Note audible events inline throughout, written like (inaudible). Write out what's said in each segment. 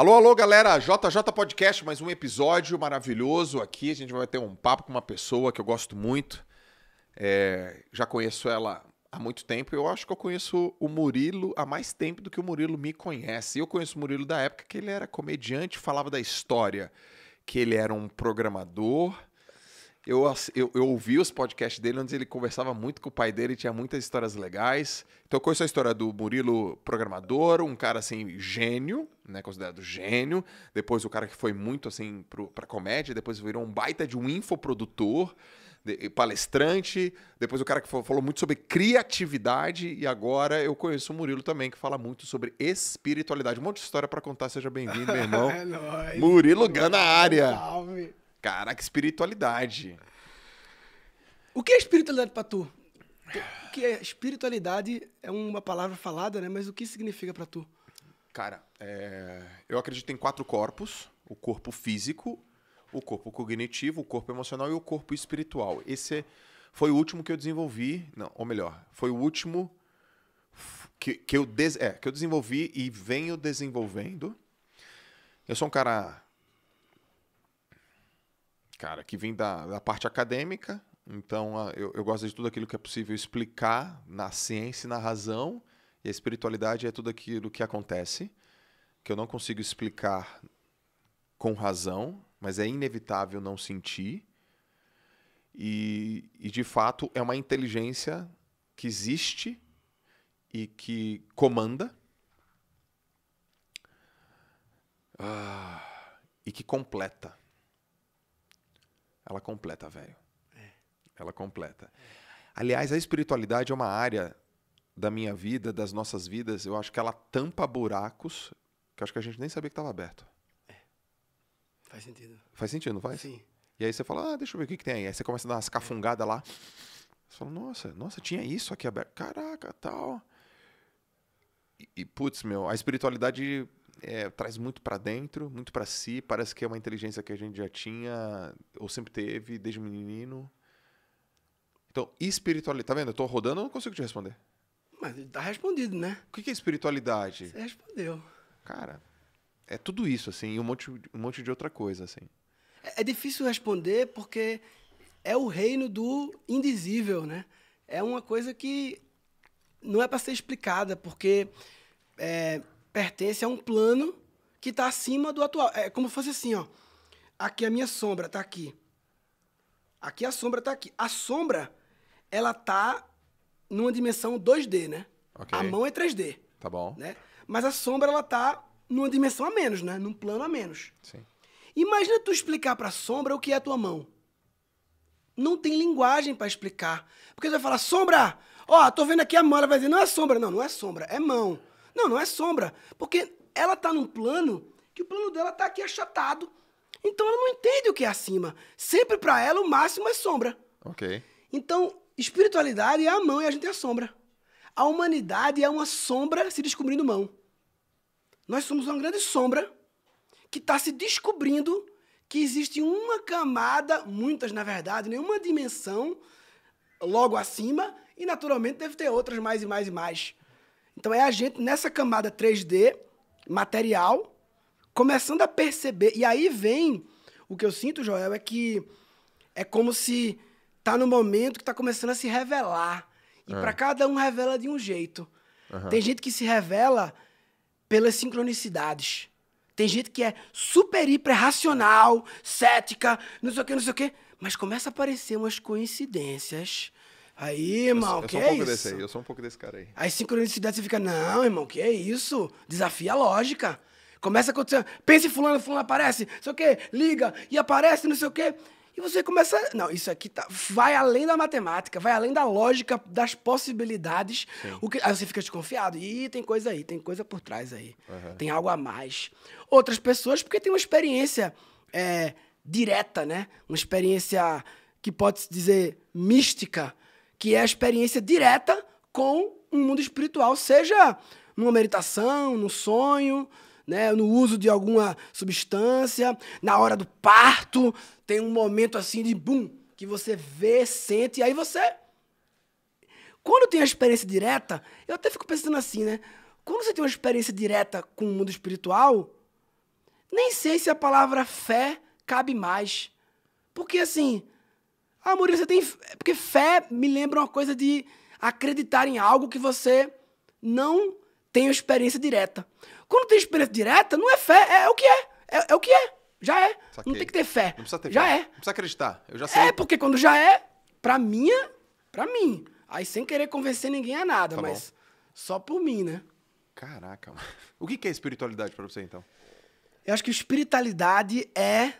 Alô, alô, galera, JJ Podcast, mais um episódio maravilhoso aqui. A gente vai ter um papo com uma pessoa que eu gosto muito. É, já conheço ela há muito tempo. Eu acho que eu conheço o Murilo há mais tempo do que o Murilo me conhece. Eu conheço o Murilo da época que ele era comediante, falava da história, que ele era um programador eu, eu, eu ouvi os podcasts dele, onde ele conversava muito com o pai dele, tinha muitas histórias legais. Então conheço a história do Murilo programador, um cara assim, gênio, né? Considerado gênio. Depois o cara que foi muito assim pro, pra comédia, depois virou um baita de um infoprodutor palestrante, depois o cara que falou muito sobre criatividade e agora eu conheço o Murilo também que fala muito sobre espiritualidade. Um monte de história para contar, seja bem-vindo, meu irmão. (laughs) é nóis. Murilo Gana área. Salve. Caraca, espiritualidade. O que é espiritualidade para tu? O que é espiritualidade é uma palavra falada, né? Mas o que significa para tu? Cara, é... eu acredito em quatro corpos: o corpo físico, o corpo cognitivo, o corpo emocional e o corpo espiritual. Esse foi o último que eu desenvolvi, não, ou melhor, foi o último que, que eu, des... é, que eu desenvolvi e venho desenvolvendo. Eu sou um cara cara, que vem da, da parte acadêmica, então eu, eu gosto de tudo aquilo que é possível explicar na ciência e na razão, e a espiritualidade é tudo aquilo que acontece, que eu não consigo explicar com razão, mas é inevitável não sentir. E, e, de fato é uma inteligência que existe e que comanda ah, e que completa ela completa, velho. É. Ela completa. Aliás, a espiritualidade é uma área da minha vida, das nossas vidas, eu acho que ela tampa buracos que acho que a gente nem sabia que estava aberto. É. Faz sentido. Faz sentido, não faz? Sim. E aí você fala, ah, deixa eu ver o que, que tem aí. Aí você começa a dar umas cafungadas lá. Você fala, nossa, nossa, tinha isso aqui aberto. Caraca, tal. E, e putz, meu, a espiritualidade é, traz muito para dentro, muito para si. Parece que é uma inteligência que a gente já tinha, ou sempre teve, desde menino. Então, espiritualidade. Tá vendo? Eu tô rodando, eu não consigo te responder. Mas tá respondido, né? O que é espiritualidade? Você respondeu. Cara, é tudo isso, assim, e um monte, um monte de outra coisa, assim. É, é difícil responder porque é o reino do indizível, né? É uma coisa que não é para ser explicada, porque é, pertence a um plano que está acima do atual. É como se fosse assim, ó. Aqui a minha sombra está aqui. Aqui a sombra está aqui. A sombra, ela está numa dimensão 2D, né? Okay. A mão é 3D. Tá bom. Né? Mas a sombra, ela está numa dimensão a menos, né? Num plano a menos. Sim. Imagina tu explicar para a sombra o que é a tua mão. Não tem linguagem para explicar. Porque tu vai falar, sombra, ó, tô vendo aqui a mão. Ela vai dizer, não é sombra. Não, não é sombra, é mão. Não, não é sombra. Porque ela tá num plano que o plano dela tá aqui achatado. Então ela não entende o que é acima. Sempre para ela o máximo é sombra. Ok. Então, espiritualidade é a mão e a gente é a sombra. A humanidade é uma sombra se descobrindo mão. Nós somos uma grande sombra que está se descobrindo que existe uma camada, muitas na verdade, nenhuma né? dimensão logo acima, e naturalmente deve ter outras mais e mais e mais. Então é a gente nessa camada 3D, material, começando a perceber. E aí vem o que eu sinto, Joel, é que é como se tá no momento que tá começando a se revelar. E para é. cada um revela de um jeito. Uhum. Tem gente que se revela pelas sincronicidades. Tem gente que é super hiper racional, cética, não sei o que, não sei o que. Mas começa a aparecer umas coincidências Aí, irmão, eu, eu que é um isso? Aí, eu sou um pouco desse cara aí. Aí sincronicidade você fica, não, irmão, que é isso? Desafia a lógica. Começa a acontecer. Pensa em fulano, fulano aparece, não sei o quê, liga e aparece, não sei o quê. E você começa. Não, isso aqui tá, vai além da matemática, vai além da lógica, das possibilidades. O que, aí você fica desconfiado. Ih, tem coisa aí, tem coisa por trás aí. Uhum. Tem algo a mais. Outras pessoas, porque tem uma experiência é, direta, né? Uma experiência que pode se dizer mística que é a experiência direta com um mundo espiritual, seja numa meditação, no num sonho, né, no uso de alguma substância, na hora do parto, tem um momento assim de bum, que você vê, sente, e aí você. Quando tem a experiência direta, eu até fico pensando assim, né? Quando você tem uma experiência direta com o mundo espiritual, nem sei se a palavra fé cabe mais. Porque assim, ah, Murilo, você tem. É porque fé me lembra uma coisa de acreditar em algo que você não tem experiência direta. Quando tem experiência direta, não é fé, é, é o que é. É, é o que é. Já é. Saquei. Não tem que ter fé. Não precisa ter já fé. é. Não precisa acreditar. Eu já é, sei. É, porque quando já é, pra minha, pra mim. Aí sem querer convencer ninguém a nada, tá mas bom. só por mim, né? Caraca, mano. O que é espiritualidade para você, então? Eu acho que espiritualidade é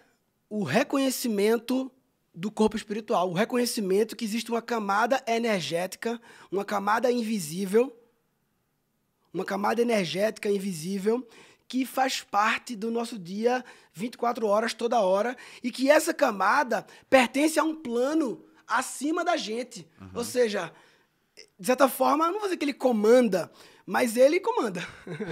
o reconhecimento do corpo espiritual, o reconhecimento que existe uma camada energética, uma camada invisível, uma camada energética invisível que faz parte do nosso dia 24 horas toda hora e que essa camada pertence a um plano acima da gente. Uhum. Ou seja, de certa forma, não vou dizer que ele comanda, mas ele comanda. (laughs)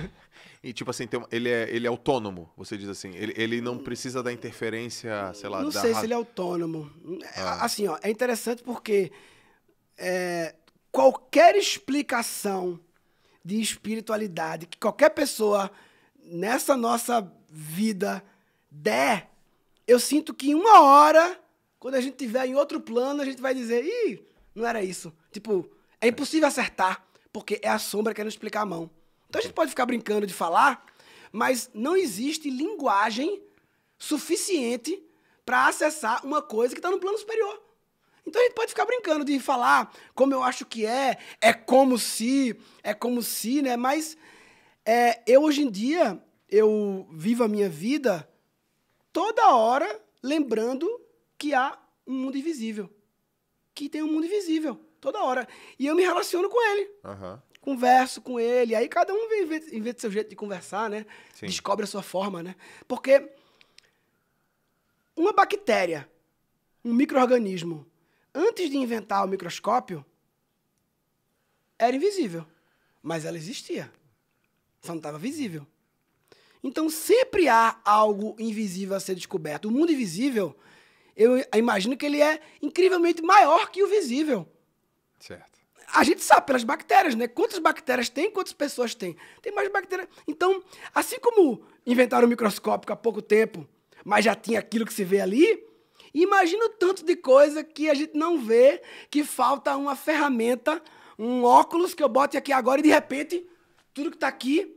E tipo assim, tem, ele, é, ele é autônomo, você diz assim. Ele, ele não precisa da interferência, sei lá. Não sei ra... se ele é autônomo. É, ah. Assim, ó, é interessante porque é, qualquer explicação de espiritualidade que qualquer pessoa nessa nossa vida der, eu sinto que em uma hora, quando a gente estiver em outro plano, a gente vai dizer, ih, não era isso. Tipo, é impossível acertar, porque é a sombra querendo explicar a mão. Então a gente pode ficar brincando de falar, mas não existe linguagem suficiente para acessar uma coisa que está no plano superior. Então a gente pode ficar brincando de falar como eu acho que é, é como se, é como se, né? Mas é, eu hoje em dia, eu vivo a minha vida toda hora lembrando que há um mundo invisível. Que tem um mundo invisível, toda hora. E eu me relaciono com ele. Uhum converso com ele. Aí cada um inventa seu jeito de conversar, né? Sim. Descobre a sua forma, né? Porque uma bactéria, um microorganismo, antes de inventar o microscópio, era invisível, mas ela existia. Só não estava visível. Então sempre há algo invisível a ser descoberto. O mundo invisível, eu imagino que ele é incrivelmente maior que o visível. Certo a gente sabe pelas bactérias, né? Quantas bactérias tem, quantas pessoas tem. Tem mais bactérias. Então, assim como inventaram o microscópio há pouco tempo, mas já tinha aquilo que se vê ali, imagina o tanto de coisa que a gente não vê, que falta uma ferramenta, um óculos que eu bote aqui agora e de repente tudo que está aqui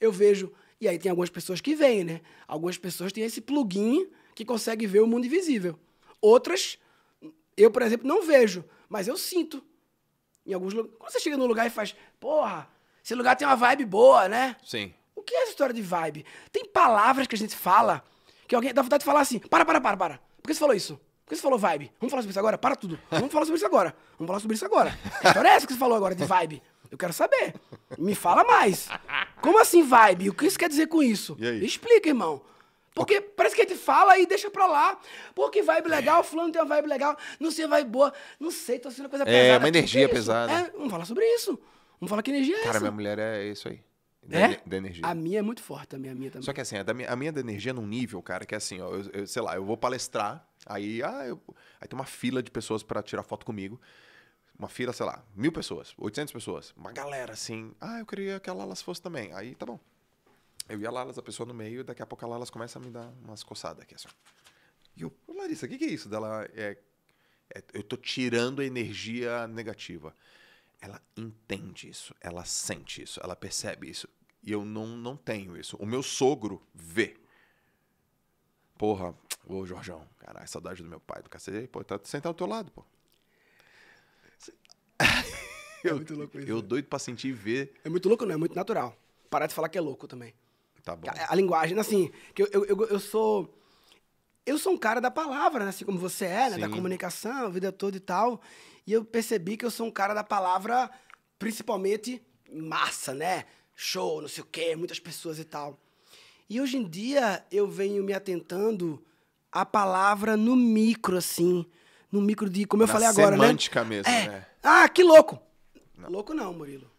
eu vejo. E aí tem algumas pessoas que veem, né? Algumas pessoas têm esse plugin que consegue ver o mundo invisível. Outras, eu, por exemplo, não vejo, mas eu sinto em alguns lugares. Quando você chega num lugar e faz, porra, esse lugar tem uma vibe boa, né? Sim. O que é essa história de vibe? Tem palavras que a gente fala que alguém dá vontade de falar assim: para, para, para, para. Por que você falou isso? Por que você falou vibe? Vamos falar sobre isso agora? Para tudo. Vamos falar sobre isso agora. Vamos falar sobre isso agora. Que história é essa que você falou agora de vibe? Eu quero saber. Me fala mais. Como assim vibe? O que isso quer dizer com isso? Explica, irmão. Porque okay. parece que a gente fala e deixa pra lá. Porque vibe legal, fulano tem uma vibe legal, não sei, vibe boa. Não sei, tô sentindo coisa é, pesada. É, uma energia é pesada. É, vamos falar sobre isso. Vamos falar que energia é Cara, essa. Cara, minha mulher é isso aí. Da, é? da energia. A minha é muito forte também, a minha também. Só que assim, a, minha, a minha da energia é num nível, cara, que é assim, ó, eu, eu, sei lá, eu vou palestrar, aí, ah, eu, aí tem uma fila de pessoas para tirar foto comigo uma fila, sei lá, mil pessoas, 800 pessoas, uma galera assim, ah, eu queria que a Lalas fosse também. Aí tá bom. Eu ia lá, elas, a pessoa no meio, e daqui a pouco lá elas começam a me dar umas coçadas aqui, assim. E eu, Larissa, o que, que é isso? Dela é, é, eu tô tirando a energia negativa. Ela entende isso, ela sente isso, ela percebe isso. E eu não, não tenho isso. O meu sogro vê. Porra, ô Jorjão, caralho, saudade do meu pai, do cacete. Pô, tá sentado ao teu lado, pô. (laughs) É eu, é muito louco isso. Eu né? doido pra sentir e ver. É muito louco, não, né? é muito natural. Parar de falar que é louco também. Tá bom. A, a linguagem, assim, que eu, eu, eu, sou. Eu sou um cara da palavra, né? assim como você é, né? da comunicação, a vida toda e tal. E eu percebi que eu sou um cara da palavra, principalmente massa, né? Show, não sei o quê, muitas pessoas e tal. E hoje em dia eu venho me atentando à palavra no micro, assim. No micro de, como eu Na falei agora, semântica né? Semântica mesmo, é. né? Ah, que louco! Não. Louco não, Murilo.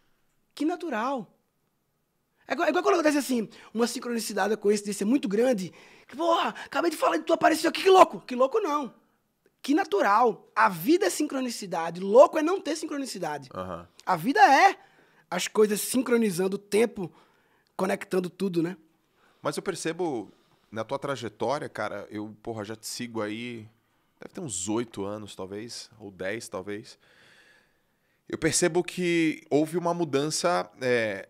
Que natural. É igual, é igual, quando acontece assim, uma sincronicidade, uma coincidência muito grande. Que, porra, acabei de falar de tu apareceu aqui, que louco. Que louco não. Que natural. A vida é sincronicidade. Louco é não ter sincronicidade. Uhum. A vida é as coisas sincronizando o tempo, conectando tudo, né? Mas eu percebo na tua trajetória, cara, eu, porra, já te sigo aí. Deve ter uns oito anos, talvez, ou dez, talvez. Eu percebo que houve uma mudança. É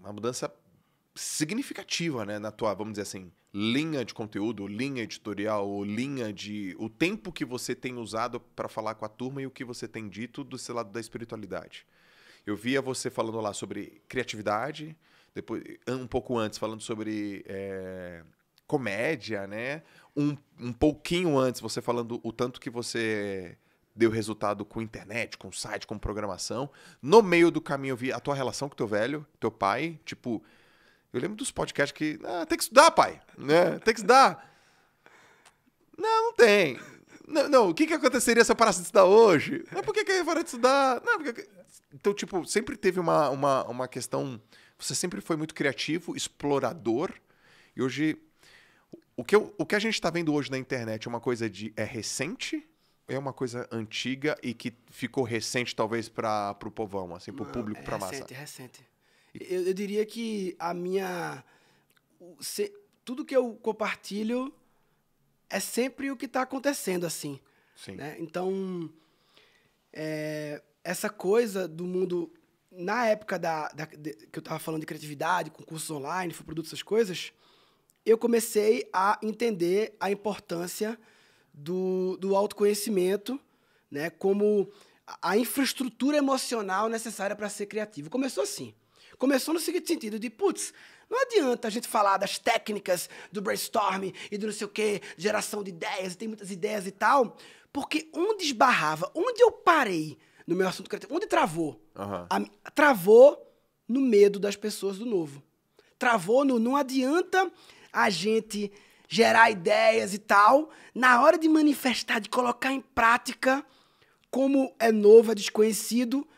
uma mudança significativa, né, na tua, vamos dizer assim, linha de conteúdo, linha editorial, linha de o tempo que você tem usado para falar com a turma e o que você tem dito do seu lado da espiritualidade. Eu via você falando lá sobre criatividade, depois um pouco antes falando sobre é, comédia, né? Um, um pouquinho antes você falando o tanto que você deu resultado com internet, com site, com programação. No meio do caminho eu vi a tua relação com teu velho, teu pai, tipo, eu lembro dos podcasts que, ah, tem que estudar, pai, né? Tem que estudar. Não, não tem. Não, não, o que que aconteceria se eu parasse de estudar hoje? Não, por que que eu parar de estudar? Não, porque... Então, tipo, sempre teve uma, uma, uma questão... Você sempre foi muito criativo, explorador, e hoje... O que, eu, o que a gente está vendo hoje na internet é uma coisa de é recente é uma coisa antiga e que ficou recente, talvez, para o povão, assim, para o público, é para a massa? Recente, é recente. Eu, eu diria que a minha. Se, tudo que eu compartilho é sempre o que está acontecendo, assim. Sim. Né? Então, é, essa coisa do mundo. Na época da, da de, que eu estava falando de criatividade, concursos online, foi produto, essas coisas, eu comecei a entender a importância do, do autoconhecimento, né? Como a infraestrutura emocional necessária para ser criativo. Começou assim. Começou no seguinte sentido de, putz, não adianta a gente falar das técnicas do brainstorm e do não sei o quê, geração de ideias, tem muitas ideias e tal, porque onde esbarrava, onde eu parei no meu assunto criativo, onde travou? Uhum. A, travou no medo das pessoas do novo. Travou no não adianta a gente gerar ideias e tal, na hora de manifestar, de colocar em prática, como é novo, é desconhecido,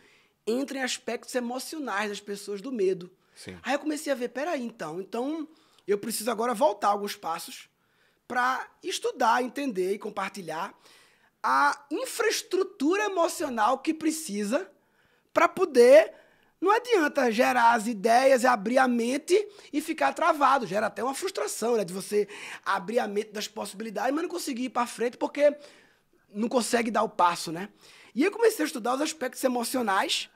entra em aspectos emocionais das pessoas do medo. Sim. Aí eu comecei a ver, peraí, então, então eu preciso agora voltar alguns passos para estudar, entender e compartilhar a infraestrutura emocional que precisa para poder não adianta gerar as ideias, e abrir a mente e ficar travado. Gera até uma frustração, né? De você abrir a mente das possibilidades, mas não conseguir ir para frente porque não consegue dar o passo, né? E eu comecei a estudar os aspectos emocionais,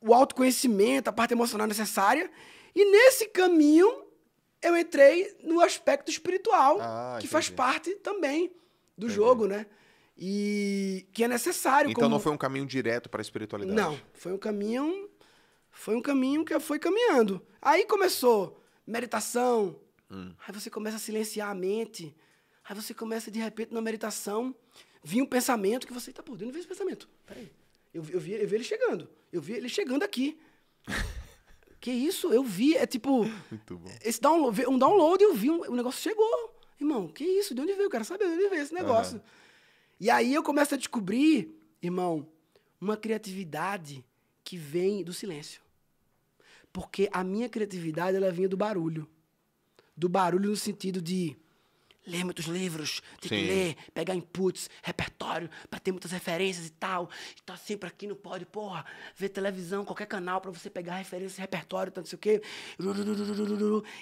o autoconhecimento, a parte emocional necessária. E nesse caminho, eu entrei no aspecto espiritual, ah, que entendi. faz parte também do entendi. jogo, né? E que é necessário. Então como... não foi um caminho direto para a espiritualidade? Não, foi um caminho. Foi um caminho que eu fui caminhando. Aí começou meditação. Hum. Aí você começa a silenciar a mente. Aí você começa, de repente, na meditação, vir um pensamento que você está por dentro, vê esse pensamento. Peraí. Eu, eu, vi, eu vi ele chegando. Eu vi ele chegando aqui. (laughs) que isso? Eu vi. É tipo. Muito bom. Esse download, um download, eu vi. Um, o negócio chegou. Irmão, que isso? De onde veio? Eu quero saber de onde veio esse negócio. Uhum. E aí eu começo a descobrir, irmão, uma criatividade que vem do silêncio. Porque a minha criatividade, ela vinha do barulho. Do barulho no sentido de ler muitos livros, tem que ler, pegar inputs, repertório, para ter muitas referências e tal. E tá sempre aqui, não pode, porra, ver televisão, qualquer canal para você pegar referência, repertório, tanto tá sei o quê.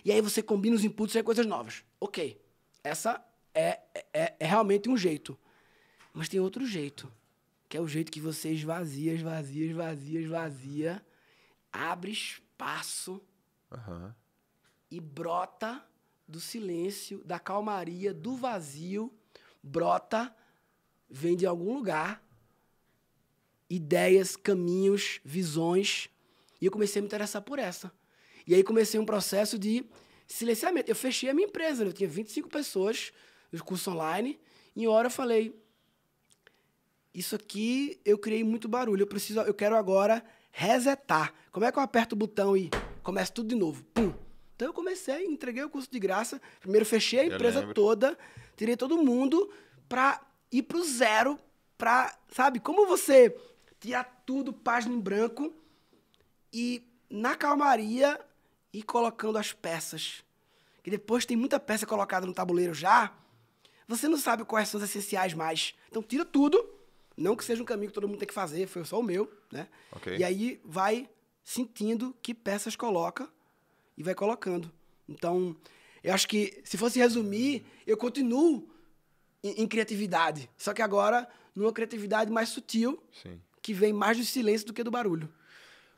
E aí você combina os inputs e é coisas novas. Ok. Essa é, é, é realmente um jeito. Mas tem outro jeito, que é o jeito que você esvazia, esvazia, esvazia, esvazia, abre espaço uhum. e brota do silêncio, da calmaria, do vazio, brota, vem de algum lugar, ideias, caminhos, visões. E eu comecei a me interessar por essa. E aí comecei um processo de silenciamento. Eu fechei a minha empresa, né? eu tinha 25 pessoas no curso online. e Em hora eu falei, isso aqui eu criei muito barulho. Eu preciso, eu quero agora resetar. Como é que eu aperto o botão e começo tudo de novo? Pum. Então eu comecei, entreguei o curso de graça. Primeiro fechei a empresa toda, tirei todo mundo para ir pro zero, para, sabe, como você tirar tudo página em branco e na calmaria ir colocando as peças. Que depois tem muita peça colocada no tabuleiro já. Você não sabe quais são as essenciais mais. Então tira tudo não que seja um caminho que todo mundo tem que fazer, foi só o meu, né? Okay. E aí vai sentindo que peças coloca e vai colocando. Então, eu acho que se fosse resumir, eu continuo em, em criatividade, só que agora numa criatividade mais sutil, Sim. que vem mais do silêncio do que do barulho.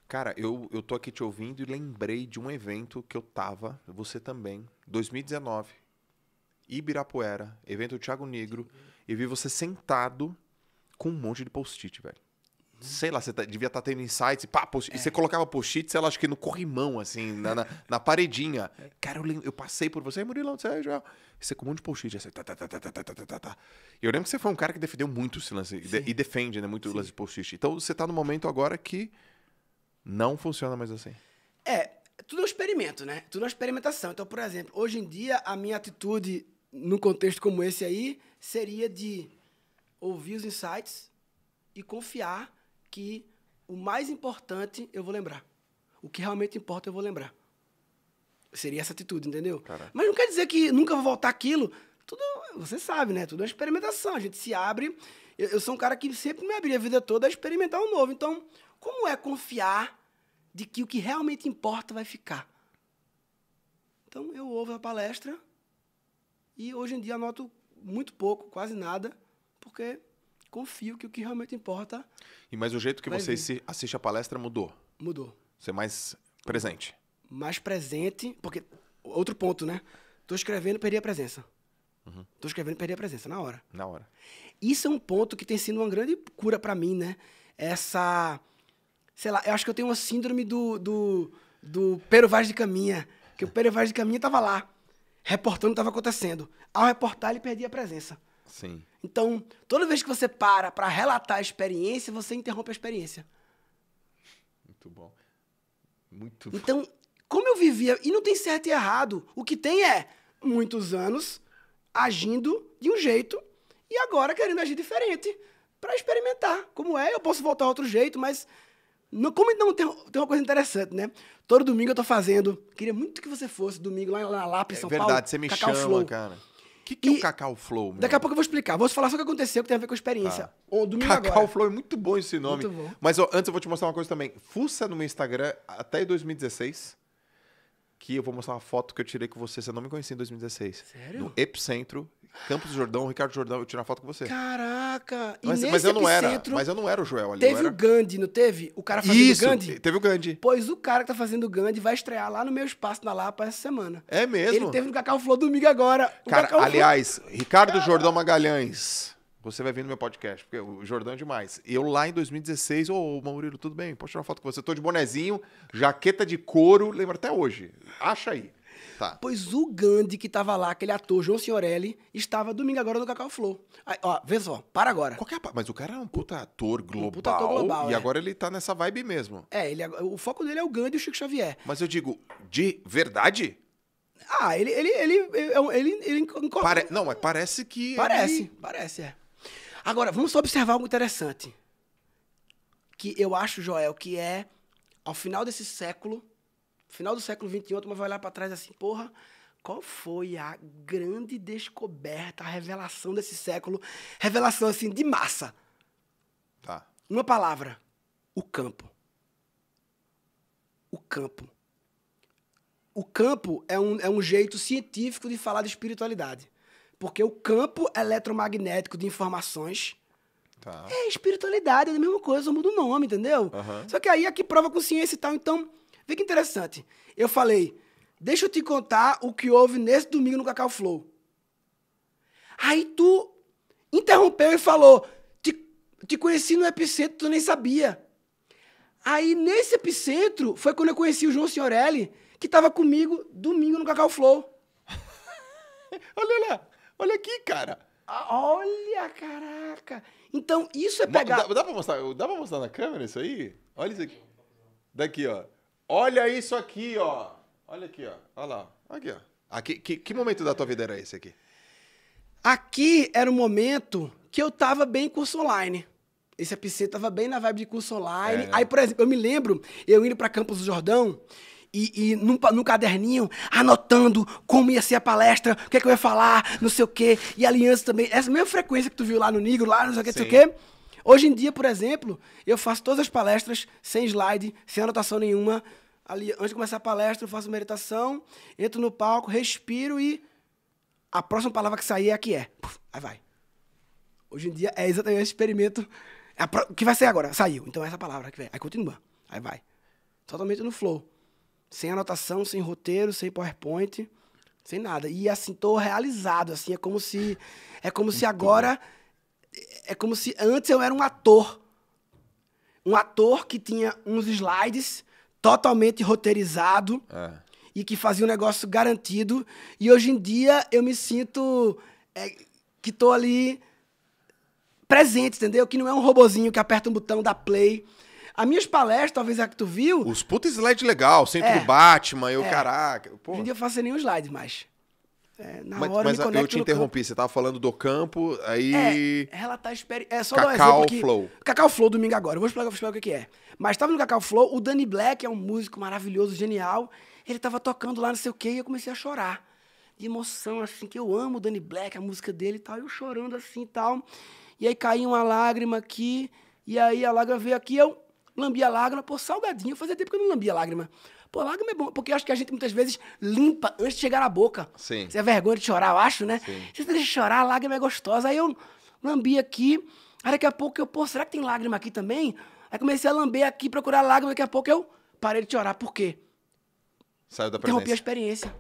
Cara, eu, eu tô aqui te ouvindo e lembrei de um evento que eu tava, você também, 2019, Ibirapuera, evento do Thiago Negro, e vi você sentado com um monte de post-it, velho. Uhum. Sei lá, você tá, devia estar tá tendo insights. Pá, post, é. E você colocava post-it, sei lá, acho que no corrimão, assim, na, na, (laughs) na paredinha. É. Cara, eu, lembro, eu passei por você, Murilo, você é, Joel. E você com um monte de post-it, assim, tá, tá, tá, tá, tá, tá, tá, tá, tá. E eu lembro que você foi um cara que defendeu muito esse lance, de, e defende, né, muito o lance de post-it. Então você tá no momento agora que não funciona mais assim. É, tudo é um experimento, né? Tudo é uma experimentação. Então, por exemplo, hoje em dia, a minha atitude num contexto como esse aí seria de ouvir os insights e confiar que o mais importante eu vou lembrar. O que realmente importa eu vou lembrar. Seria essa atitude, entendeu? Caraca. Mas não quer dizer que nunca vou voltar aquilo. Tudo, você sabe, né? Tudo é experimentação. A gente se abre. Eu, eu sou um cara que sempre me abri a vida toda a experimentar o um novo. Então, como é confiar de que o que realmente importa vai ficar? Então, eu ouvo a palestra e hoje em dia anoto muito pouco, quase nada porque confio que o que realmente importa. E mas o jeito que você vir. assiste a palestra mudou? Mudou. Você é mais presente? Mais presente, porque outro ponto, né? Tô escrevendo, perdi a presença. Uhum. Tô escrevendo, perdi a presença na hora. Na hora. Isso é um ponto que tem sido uma grande cura para mim, né? Essa, sei lá, eu acho que eu tenho uma síndrome do do, do Pero Vaz de Caminha, que o Pero Vaz de Caminha tava lá, reportando o que tava acontecendo. Ao reportar, ele perdia a presença. Sim. Então, toda vez que você para para relatar a experiência, você interrompe a experiência. Muito bom. Muito bom. Então, como eu vivia, e não tem certo e errado, o que tem é muitos anos agindo de um jeito e agora querendo agir diferente para experimentar como é. Eu posso voltar a outro jeito, mas não, como não tem, tem, uma coisa interessante, né? Todo domingo eu tô fazendo. Queria muito que você fosse domingo lá, lá na Lapa, em é São é verdade, Paulo. Verdade, você me Cacau chama, Flow. cara que, que e é o Cacau Flow? Meu? Daqui a pouco eu vou explicar. Vou falar só o que aconteceu, que tem a ver com a experiência. Tá. O domingo Cacau agora. Flow é muito bom esse nome. Muito bom. Mas ó, antes eu vou te mostrar uma coisa também. Fuça no meu Instagram até 2016, que eu vou mostrar uma foto que eu tirei com você. Você não me conhecia em 2016. Sério? No Epicentro Campos do Jordão, Ricardo Jordão, eu tirei uma foto com você. Caraca! Mas, mas eu não era, mas eu não era o Joel ali. Teve era... o Gandhi, não teve? O cara fazendo Isso, Gandhi? Teve o Gandhi. Pois o cara que tá fazendo o Gandhi vai estrear lá no meu espaço na Lapa essa semana. É mesmo? Ele teve no Cacau Flow domingo agora. Cara, Cacau aliás, Ricardo Jordão Magalhães. Você vai vir no meu podcast, porque o Jordão é demais. Eu lá em 2016, ô oh, Maurílio, tudo bem? Posso tirar uma foto com você? tô de bonezinho, jaqueta de couro, lembro até hoje. Acha aí. Tá. Pois o Gandhi que estava lá, aquele ator, João Senhorelli, estava domingo agora no Cacau Flow. Aí, ó, vê só, para agora. É mas o cara é um puta ator global. Um puta ator global e é. agora ele tá nessa vibe mesmo. É, ele, o foco dele é o Gandhi e o Chico Xavier. Mas eu digo, de verdade? Ah, ele. ele, ele, é ele, ele, ele... Pare... Não, mas parece que. Parece, ele... parece, é. Agora, vamos só observar algo interessante. Que eu acho, Joel, que é ao final desse século final do século XXI, tu vai olhar para trás assim, porra, qual foi a grande descoberta, a revelação desse século? Revelação, assim, de massa. Tá. Uma palavra. O campo. O campo. O campo é um, é um jeito científico de falar de espiritualidade. Porque o campo eletromagnético de informações tá. é espiritualidade, é a mesma coisa, só muda o nome, entendeu? Uhum. Só que aí aqui é prova com ciência e tal. Então, Vê que interessante. Eu falei, deixa eu te contar o que houve nesse domingo no Cacau Flow. Aí tu interrompeu e falou, te, te conheci no epicentro, tu nem sabia. Aí nesse epicentro foi quando eu conheci o João Signorelli, que estava comigo domingo no Cacau Flow. (laughs) olha lá, olha aqui, cara. Ah, olha, caraca. Então isso é pegar. Dá, dá, pra mostrar, dá pra mostrar na câmera isso aí? Olha isso aqui. Daqui, ó. Olha isso aqui, ó. Olha aqui, ó. Olha lá. Aqui, ó. Aqui, que, que momento da tua vida era esse aqui? Aqui era o momento que eu tava bem em curso online. Esse APC tava bem na vibe de curso online. É. Aí, por exemplo, eu me lembro, eu indo para Campos do Jordão, e, e num, num, caderninho, anotando como ia ser a palestra, o que, é que eu ia falar, não sei o quê, e aliança também, essa mesma frequência que tu viu lá no Nigro, lá, não sei o quê, não sei o quê. Hoje em dia, por exemplo, eu faço todas as palestras sem slide, sem anotação nenhuma. Ali, antes de começar a palestra, eu faço meditação, entro no palco, respiro e a próxima palavra que sair é a que é. Puf, aí vai. Hoje em dia é exatamente esse experimento. É pro... que vai ser agora? Saiu. Então é essa palavra que vem. Aí continua. Aí vai. Totalmente no flow. Sem anotação, sem roteiro, sem PowerPoint, sem nada. E assim, tô realizado, assim, é como se é como se agora é como se antes eu era um ator. Um ator que tinha uns slides totalmente roteirizado é. e que fazia um negócio garantido. E hoje em dia eu me sinto é, que estou ali presente, entendeu? Que não é um robozinho que aperta um botão, dá play. As minhas palestras, talvez a que tu viu. Os putos slides legal, sempre é, do Batman, eu, é. caraca. Porra. Hoje em dia eu faço nenhum slide mais. É, na mas, hora mas eu, me eu te interrompi, campo. você tava falando do campo, aí. É, ela tá esperando. É só Cacau um exemplo Flow. Cacau Flow, domingo agora. Eu vou explicar, vou explicar o que é. Mas tava no Cacau Flow, o Danny Black é um músico maravilhoso, genial. Ele tava tocando lá, não sei o quê, e eu comecei a chorar. De emoção, assim, que eu amo o Danny Black, a música dele e tal. Eu chorando assim e tal. E aí caiu uma lágrima aqui, e aí a lágrima veio aqui, eu lambi a lágrima, pô, salgadinho. Fazia tempo que eu não lambia a lágrima. Pô, lágrima é bom, porque eu acho que a gente muitas vezes limpa antes de chegar na boca. Sim. Você é vergonha de chorar, eu acho, né? Sim. Você deixa de chorar, a lágrima é gostosa. Aí eu lambi aqui, aí daqui a pouco eu, pô, será que tem lágrima aqui também? Aí comecei a lamber aqui, procurar lágrima, daqui a pouco eu parei de chorar. Por quê? Saiu da presença. Interrompi a experiência.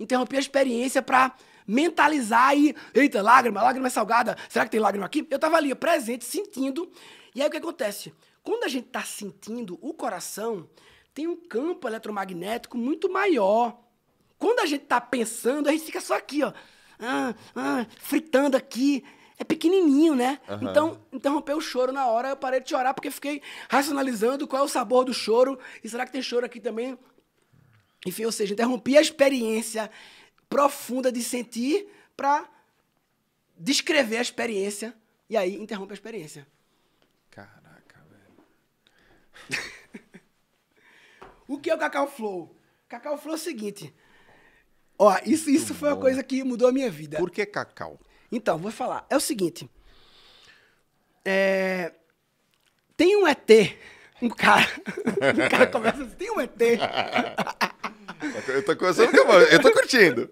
Interrompi a experiência pra mentalizar e. Eita, lágrima, lágrima é salgada. Será que tem lágrima aqui? Eu tava ali, presente, sentindo. E aí o que acontece? Quando a gente tá sentindo, o coração tem um campo eletromagnético muito maior. Quando a gente está pensando, a gente fica só aqui, ó, ah, ah, fritando aqui. É pequenininho, né? Uhum. Então, interrompeu o choro na hora, eu parei de chorar porque fiquei racionalizando qual é o sabor do choro e será que tem choro aqui também? Enfim, ou seja, interrompi a experiência profunda de sentir para descrever a experiência e aí interrompe a experiência. O que é o Cacau Flow? Cacau Flow é o seguinte. Ó, isso, isso foi uma coisa que mudou a minha vida. Por que cacau? Então, vou falar. É o seguinte. É... Tem um ET, um cara. (laughs) um cara começa assim, tem um ET. eu tô começando com eu tô curtindo.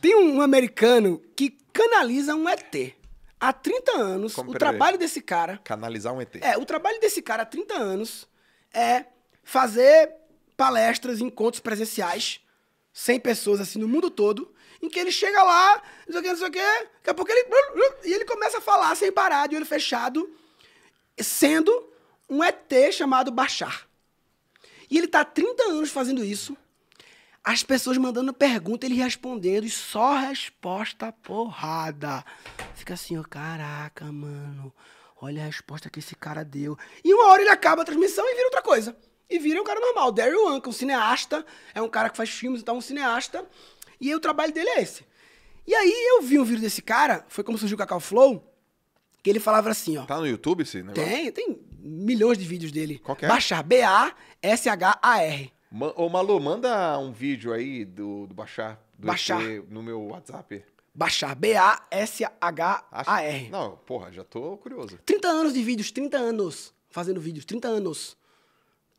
Tem um americano que canaliza um ET. Há 30 anos, Como, o trabalho desse cara. Canalizar um ET. É, o trabalho desse cara há 30 anos é fazer palestras, encontros presenciais, 100 pessoas assim no mundo todo, em que ele chega lá, não sei o que, não sei o que, daqui a pouco ele. E ele começa a falar sem parar, de olho fechado, sendo um ET chamado Bachar. E ele tá há 30 anos fazendo isso, as pessoas mandando pergunta, ele respondendo, e só resposta porrada. Fica assim, ó, caraca, mano, olha a resposta que esse cara deu. E uma hora ele acaba a transmissão e vira outra coisa e vira um cara normal. Daryl é um cineasta, é um cara que faz filmes e então é um cineasta. E aí o trabalho dele é esse. E aí eu vi um vídeo desse cara, foi como surgiu o Cacau Flow, que ele falava assim, ó. Tá no YouTube esse negócio? Tem, tem milhões de vídeos dele. Qual que é? Baixar, B-A-S-H-A-R. Ô, Malu, manda um vídeo aí do, do Baixar, do no meu WhatsApp. Baixar, B-A-S-H-A-R. Não, porra, já tô curioso. 30 anos de vídeos, 30 anos fazendo vídeos, 30 anos.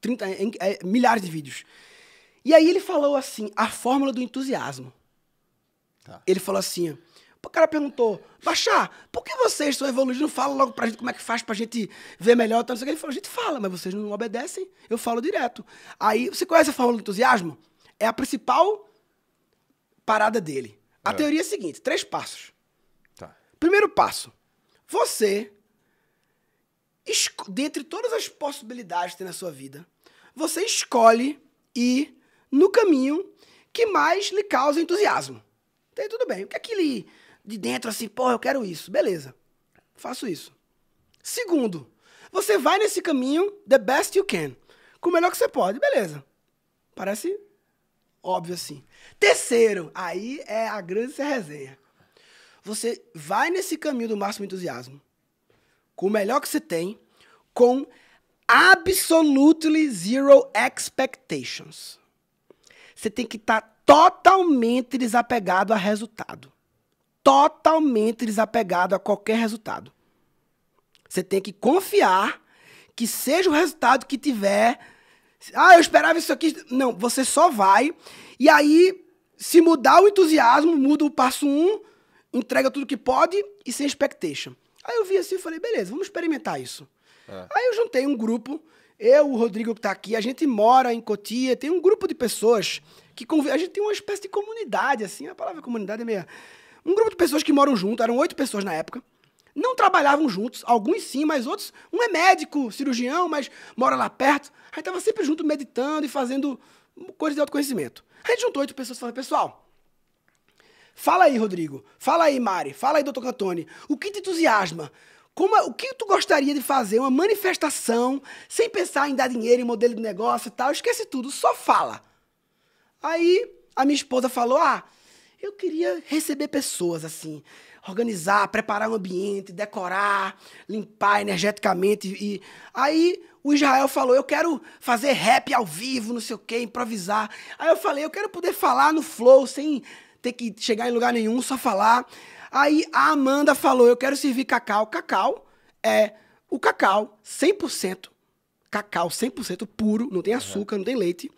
30, é, milhares de vídeos. E aí ele falou assim, a fórmula do entusiasmo. Tá. Ele falou assim, o cara perguntou, Baixá, por que vocês estão evoluindo? Não falam logo pra gente como é que faz pra gente ver melhor. Então, ele falou, a gente fala, mas vocês não obedecem, eu falo direto. Aí, você conhece a fórmula do entusiasmo? É a principal parada dele. A é. teoria é a seguinte, três passos. Tá. Primeiro passo, você dentre todas as possibilidades que tem na sua vida, você escolhe ir no caminho que mais lhe causa entusiasmo. Então, tudo bem. O que é que lhe de dentro assim, pô, eu quero isso. Beleza. Faço isso. Segundo, você vai nesse caminho the best you can. Com o melhor que você pode. Beleza. Parece óbvio assim. Terceiro, aí é a grande resenha. Você vai nesse caminho do máximo entusiasmo com o melhor que você tem, com absolutely zero expectations. Você tem que estar tá totalmente desapegado a resultado. Totalmente desapegado a qualquer resultado. Você tem que confiar que seja o resultado que tiver. Ah, eu esperava isso aqui. Não, você só vai. E aí, se mudar o entusiasmo, muda o passo um, entrega tudo que pode e sem expectation. Aí eu vi assim e falei, beleza, vamos experimentar isso. É. Aí eu juntei um grupo, eu, o Rodrigo que está aqui, a gente mora em Cotia, tem um grupo de pessoas que a gente tem uma espécie de comunidade, assim, a palavra comunidade é meia. Um grupo de pessoas que moram junto, eram oito pessoas na época, não trabalhavam juntos, alguns sim, mas outros, um é médico, cirurgião, mas mora lá perto. Aí tava sempre junto meditando e fazendo coisas de autoconhecimento. A gente juntou oito pessoas e falou, pessoal, Fala aí, Rodrigo. Fala aí, Mari. Fala aí, doutor Catone. O que te entusiasma? Como, é, o que tu gostaria de fazer? Uma manifestação, sem pensar em dar dinheiro, em modelo de negócio e tal. Esquece tudo, só fala. Aí a minha esposa falou: Ah, eu queria receber pessoas assim, organizar, preparar um ambiente, decorar, limpar energeticamente. E aí o Israel falou: Eu quero fazer rap ao vivo, não sei o quê, improvisar. Aí eu falei: Eu quero poder falar no flow sem ter que chegar em lugar nenhum, só falar. Aí a Amanda falou: Eu quero servir cacau. Cacau é o cacau 100%, cacau 100% puro, não tem açúcar, não tem leite,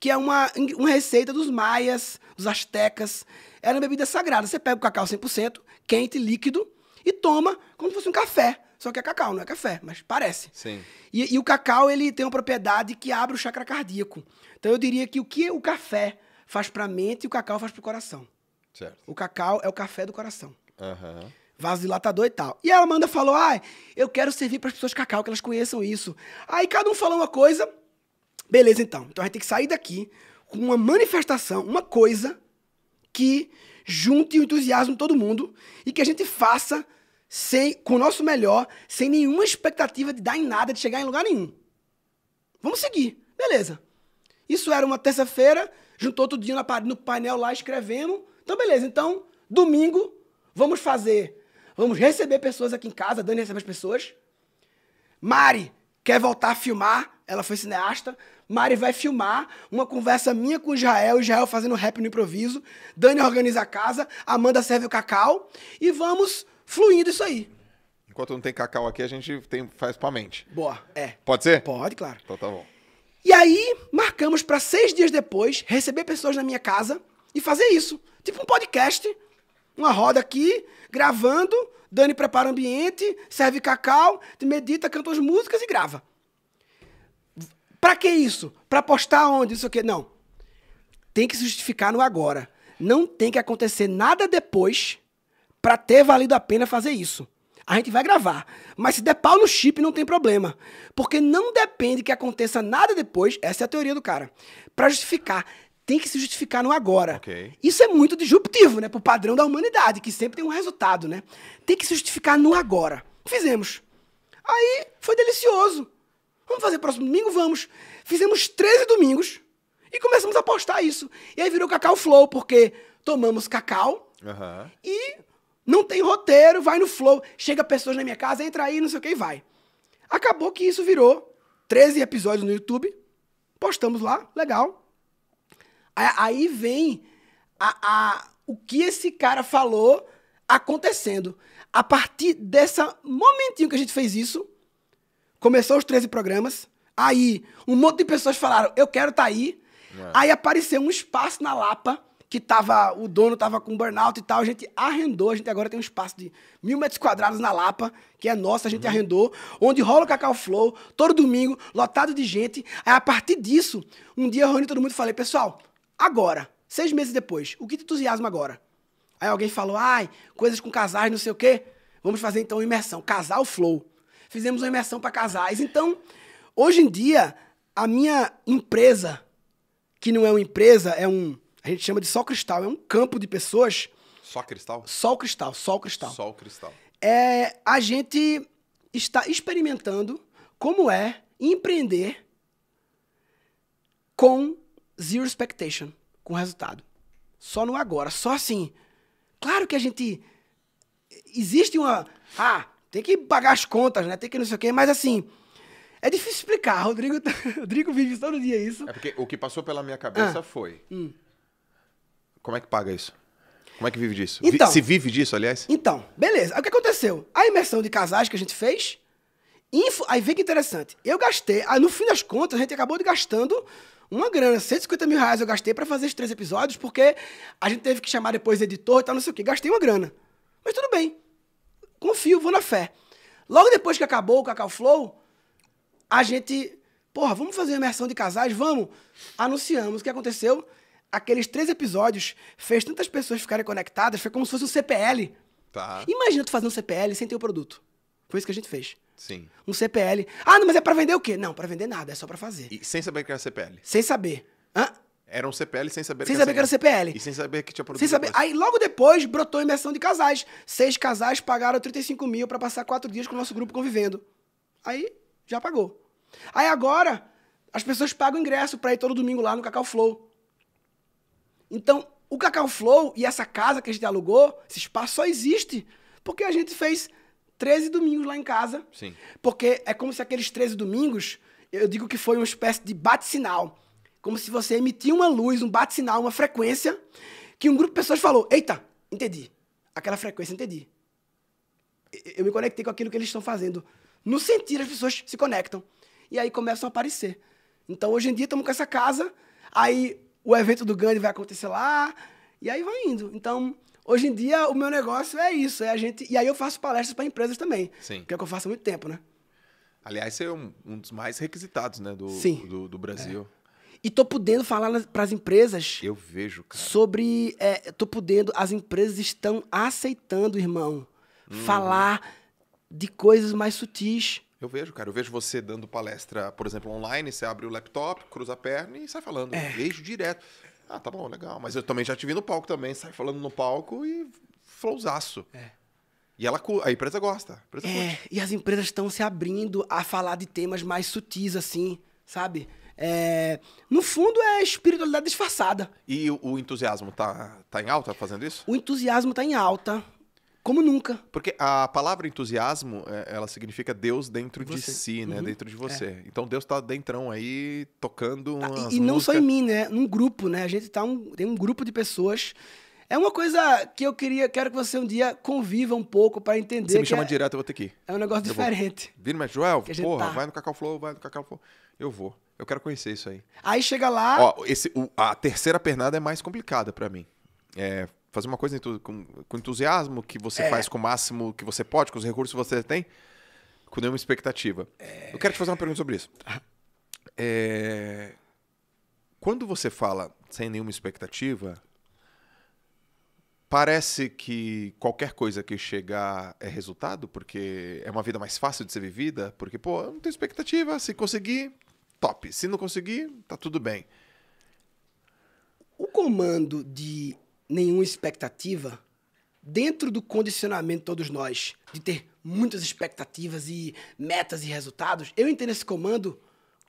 que é uma, uma receita dos maias, dos astecas. Era é uma bebida sagrada. Você pega o cacau 100%, quente, líquido, e toma como se fosse um café. Só que é cacau, não é café, mas parece. Sim. E, e o cacau ele tem uma propriedade que abre o chakra cardíaco. Então eu diria que o que o café faz para a mente e o cacau faz para o coração. Certo. O cacau é o café do coração. Uhum. Vasodilatador e tal. E a Amanda falou: ah, eu quero servir para as pessoas cacau, que elas conheçam isso. Aí cada um falou uma coisa. Beleza, então. Então a gente tem que sair daqui com uma manifestação, uma coisa que junte o entusiasmo de todo mundo e que a gente faça sem, com o nosso melhor, sem nenhuma expectativa de dar em nada, de chegar em lugar nenhum. Vamos seguir. Beleza. Isso era uma terça-feira, Juntou todo dia no painel lá, escrevemos. Então, beleza. Então, domingo, vamos fazer. Vamos receber pessoas aqui em casa, Dani recebe as pessoas. Mari quer voltar a filmar, ela foi cineasta. Mari vai filmar uma conversa minha com Israel, Israel fazendo rap no improviso. Dani organiza a casa, Amanda serve o cacau e vamos fluindo isso aí. Enquanto não tem cacau aqui, a gente tem, faz pra mente. Boa, é. Pode ser? Pode, claro. Então tá bom. E aí, marcamos para seis dias depois receber pessoas na minha casa e fazer isso. Tipo um podcast, uma roda aqui, gravando, Dani prepara o ambiente, serve cacau, medita, canta as músicas e grava. Para que isso? Para postar onde? Isso aqui? Não. Tem que se justificar no agora. Não tem que acontecer nada depois para ter valido a pena fazer isso a gente vai gravar. Mas se der pau no chip, não tem problema. Porque não depende que aconteça nada depois, essa é a teoria do cara. Para justificar, tem que se justificar no agora. Okay. Isso é muito disruptivo, né? Pro padrão da humanidade, que sempre tem um resultado, né? Tem que se justificar no agora. Fizemos. Aí foi delicioso. Vamos fazer próximo domingo? Vamos. Fizemos 13 domingos e começamos a postar isso. E aí virou Cacau Flow, porque tomamos cacau uhum. e não tem roteiro, vai no flow. Chega pessoas na minha casa, entra aí, não sei o que e vai. Acabou que isso virou 13 episódios no YouTube. Postamos lá, legal. Aí vem a, a, o que esse cara falou acontecendo. A partir desse momentinho que a gente fez isso, começou os 13 programas. Aí um monte de pessoas falaram: Eu quero estar tá aí. É. Aí apareceu um espaço na Lapa que tava, o dono estava com burnout e tal, a gente arrendou, a gente agora tem um espaço de mil metros quadrados na Lapa, que é nosso, a gente uhum. arrendou, onde rola o Cacau Flow, todo domingo, lotado de gente. Aí, a partir disso, um dia eu reuni todo mundo e falei, pessoal, agora, seis meses depois, o que te entusiasma agora? Aí alguém falou, ai, coisas com casais, não sei o quê, vamos fazer então uma imersão, Casal Flow. Fizemos uma imersão para casais. Então, hoje em dia, a minha empresa, que não é uma empresa, é um a gente chama de sol cristal. É um campo de pessoas. Só cristal? Sol cristal, sol cristal. Sol cristal. É, a gente está experimentando como é empreender com zero expectation, com resultado. Só no agora, só assim. Claro que a gente. Existe uma. Ah, tem que pagar as contas, né? Tem que não sei o quê, mas assim. É difícil explicar, (laughs) Rodrigo, tá, (laughs) Rodrigo vive todo dia isso. É porque o que passou pela minha cabeça ah. foi. Hum como é que paga isso? Como é que vive disso? Então, Se vive disso, aliás? Então, beleza. o que aconteceu? A imersão de casais que a gente fez. Info, aí vem que interessante. Eu gastei. Aí no fim das contas, a gente acabou gastando uma grana. 150 mil reais eu gastei para fazer os três episódios, porque a gente teve que chamar depois editor e tal, não sei o quê. Gastei uma grana. Mas tudo bem. Confio, vou na fé. Logo depois que acabou o Cacau Flow, a gente. Porra, vamos fazer uma imersão de casais? Vamos! Anunciamos o que aconteceu aqueles três episódios fez tantas pessoas ficarem conectadas, foi como se fosse um CPL. Tá. Imagina tu fazer um CPL sem ter o produto. Foi isso que a gente fez. Sim. Um CPL. Ah, não, mas é para vender o quê? Não, para vender nada, é só para fazer. E sem saber que era CPL. Sem saber. Hã? Era um CPL sem saber sem que saber que era CPL. E sem saber que tinha produto. Sem saber. Aí logo depois brotou a imersão de casais. Seis casais pagaram 35 mil para passar quatro dias com o nosso grupo convivendo. Aí já pagou. Aí agora as pessoas pagam ingresso para ir todo domingo lá no Cacau Flow. Então, o Cacau Flow e essa casa que a gente alugou, esse espaço só existe porque a gente fez 13 domingos lá em casa. Sim. Porque é como se aqueles 13 domingos, eu digo que foi uma espécie de bate-sinal. Como se você emitia uma luz, um bate-sinal, uma frequência, que um grupo de pessoas falou: Eita, entendi. Aquela frequência, entendi. Eu me conectei com aquilo que eles estão fazendo. No sentir, as pessoas se conectam. E aí começam a aparecer. Então, hoje em dia, estamos com essa casa. Aí o evento do Gandhi vai acontecer lá, e aí vai indo. Então, hoje em dia, o meu negócio é isso. É a gente, e aí eu faço palestras para empresas também, Sim. que é o que eu faço há muito tempo, né? Aliás, você é um, um dos mais requisitados né, do, do, do, Brasil. É. E tô podendo falar para as empresas. Eu vejo, cara. Sobre. É, tô podendo. As empresas estão aceitando, irmão, hum. falar de coisas mais sutis. Eu vejo, cara. Eu vejo você dando palestra, por exemplo, online, você abre o laptop, cruza a perna e sai falando. É. Vejo direto. Ah, tá bom, legal. Mas eu também já te vi no palco também, sai falando no palco e flowzaço. É. E ela, a empresa gosta. A empresa é, e as empresas estão se abrindo a falar de temas mais sutis, assim, sabe? É, no fundo, é espiritualidade disfarçada. E o, o entusiasmo tá, tá em alta fazendo isso? O entusiasmo tá em alta. Como nunca. Porque a palavra entusiasmo, é, ela significa Deus dentro você. de si, né? Uhum. Dentro de você. É. Então Deus está dentro aí, tocando tá, umas E, e não músicas... só em mim, né? Num grupo, né? A gente tá um, tem um grupo de pessoas. É uma coisa que eu queria, quero que você um dia conviva um pouco para entender. Você me chama é, direto, eu vou ter que ir. É um negócio eu diferente. Vou. Vira, mas Joel, porra, tá. vai no Cacau Flow, vai no Cacau Flow. Eu vou. Eu quero conhecer isso aí. Aí chega lá. Ó, esse, o, a terceira pernada é mais complicada para mim. É, fazer uma coisa com, com entusiasmo, que você é. faz com o máximo que você pode, com os recursos que você tem, com nenhuma expectativa. É. Eu quero te fazer uma pergunta sobre isso. É... Quando você fala sem nenhuma expectativa, parece que qualquer coisa que chegar é resultado, porque é uma vida mais fácil de ser vivida, porque, pô, eu não tenho expectativa, se conseguir, top. Se não conseguir, tá tudo bem. O comando de nenhuma expectativa, dentro do condicionamento todos nós, de ter muitas expectativas e metas e resultados, eu entendo esse comando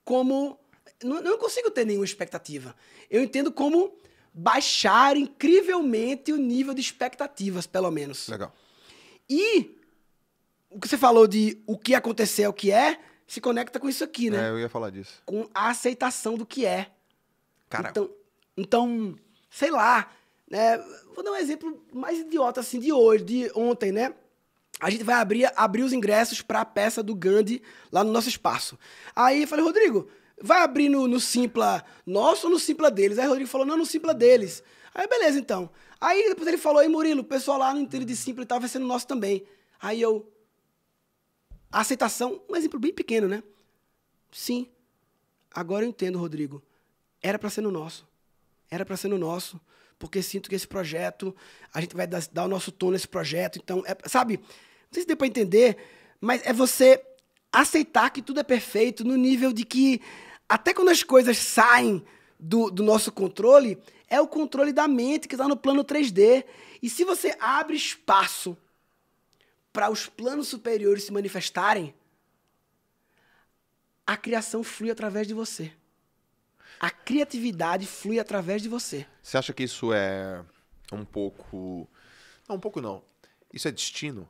como. Não, não consigo ter nenhuma expectativa. Eu entendo como baixar incrivelmente o nível de expectativas, pelo menos. Legal. E o que você falou de o que aconteceu, o que é, se conecta com isso aqui, né? É, eu ia falar disso. Com a aceitação do que é. Cara. Então, então sei lá, né? Vou dar um exemplo mais idiota assim de hoje, de ontem, né? A gente vai abrir, abrir os ingressos para a peça do Gandhi lá no nosso espaço. Aí eu falei, Rodrigo, vai abrir no, no Simpla nosso ou no Simpla deles? Aí o Rodrigo falou, não, no Simpla deles. Aí beleza, então. Aí depois ele falou, aí Murilo, o pessoal lá no interior de Simpla e tal vai ser no nosso também. Aí eu, a aceitação, um exemplo bem pequeno, né? Sim, agora eu entendo, Rodrigo. Era para ser no nosso. Era para ser no nosso porque sinto que esse projeto, a gente vai dar, dar o nosso tom nesse projeto. Então, é, sabe? Não sei se deu para entender, mas é você aceitar que tudo é perfeito no nível de que até quando as coisas saem do, do nosso controle, é o controle da mente que está no plano 3D. E se você abre espaço para os planos superiores se manifestarem, a criação flui através de você a criatividade flui através de você. Você acha que isso é um pouco. Não, um pouco não. Isso é destino?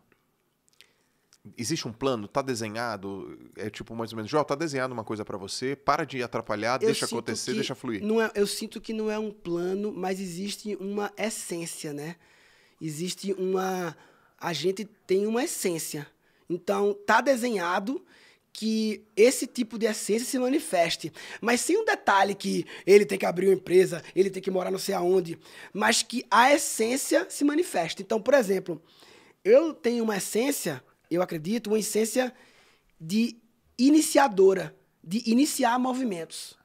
Existe um plano? Tá desenhado? É tipo mais ou menos, João, tá desenhado uma coisa para você, para de atrapalhar, eu deixa acontecer, deixa fluir. Não é, eu sinto que não é um plano, mas existe uma essência, né? Existe uma. A gente tem uma essência. Então, tá desenhado que esse tipo de essência se manifeste. Mas sem um detalhe que ele tem que abrir uma empresa, ele tem que morar não sei aonde, mas que a essência se manifeste. Então, por exemplo, eu tenho uma essência, eu acredito, uma essência de iniciadora, de iniciar movimentos.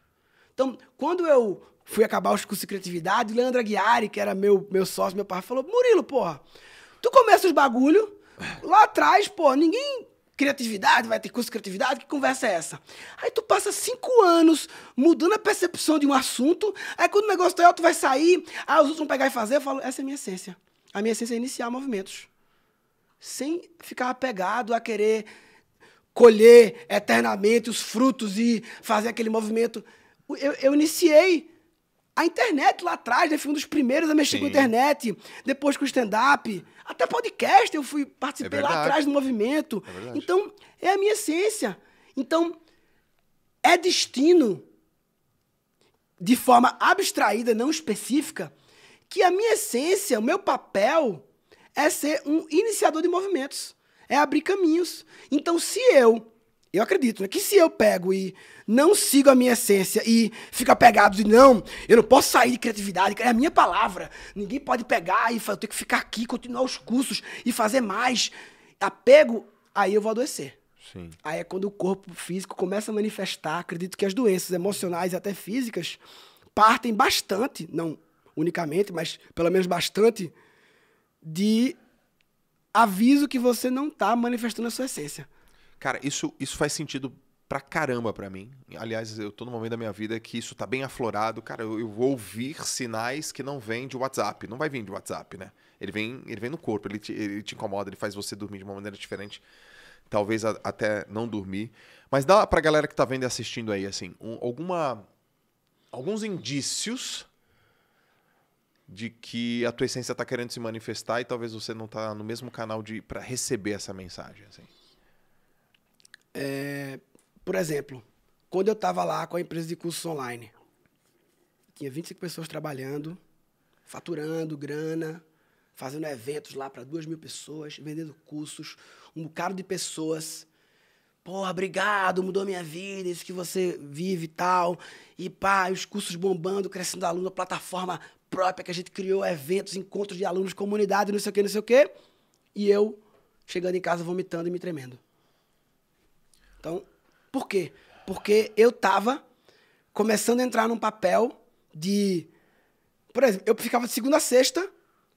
Então, quando eu fui acabar os cursos de criatividade, o Leandro Aguiari, que era meu, meu sócio, meu pai, falou: Murilo, porra, tu começa os bagulho, lá atrás, pô, ninguém criatividade, vai ter curso de criatividade, que conversa é essa? Aí tu passa cinco anos mudando a percepção de um assunto, aí quando o negócio tá tu vai sair, aí os outros vão pegar e fazer, eu falo, essa é a minha essência. A minha essência é iniciar movimentos. Sem ficar apegado a querer colher eternamente os frutos e fazer aquele movimento. Eu, eu iniciei a internet lá atrás, né, Fui um dos primeiros a mexer Sim. com a internet, depois com o stand-up, até podcast eu fui participei é lá atrás do movimento. É então, é a minha essência. Então, é destino de forma abstraída, não específica, que a minha essência, o meu papel é ser um iniciador de movimentos, é abrir caminhos. Então, se eu eu acredito né, que se eu pego e não sigo a minha essência e fica apegado de não, eu não posso sair de criatividade, é a minha palavra. Ninguém pode pegar e falar, eu tenho que ficar aqui, continuar os cursos e fazer mais. Apego, aí eu vou adoecer. Sim. Aí é quando o corpo físico começa a manifestar. Acredito que as doenças emocionais e até físicas partem bastante, não unicamente, mas pelo menos bastante, de aviso que você não está manifestando a sua essência. Cara, isso, isso faz sentido pra caramba pra mim. Aliás, eu tô no momento da minha vida que isso tá bem aflorado. Cara, eu, eu vou ouvir sinais que não vêm de WhatsApp. Não vai vir de WhatsApp, né? Ele vem, ele vem no corpo, ele te, ele te incomoda, ele faz você dormir de uma maneira diferente. Talvez a, até não dormir. Mas dá pra galera que tá vendo e assistindo aí, assim, um, alguma. Alguns indícios de que a tua essência está querendo se manifestar e talvez você não está no mesmo canal de para receber essa mensagem assim. É, por exemplo, quando eu estava lá com a empresa de cursos online, tinha 25 pessoas trabalhando, faturando grana, fazendo eventos lá para duas mil pessoas, vendendo cursos, um bocado de pessoas. Porra, obrigado, mudou minha vida, isso que você vive e tal. E pá, os cursos bombando, crescendo aluno, a plataforma própria que a gente criou, eventos, encontros de alunos, comunidade, não sei o que, não sei o que. E eu chegando em casa vomitando e me tremendo. Então, por quê? Porque eu tava começando a entrar num papel de. Por exemplo, eu ficava de segunda a sexta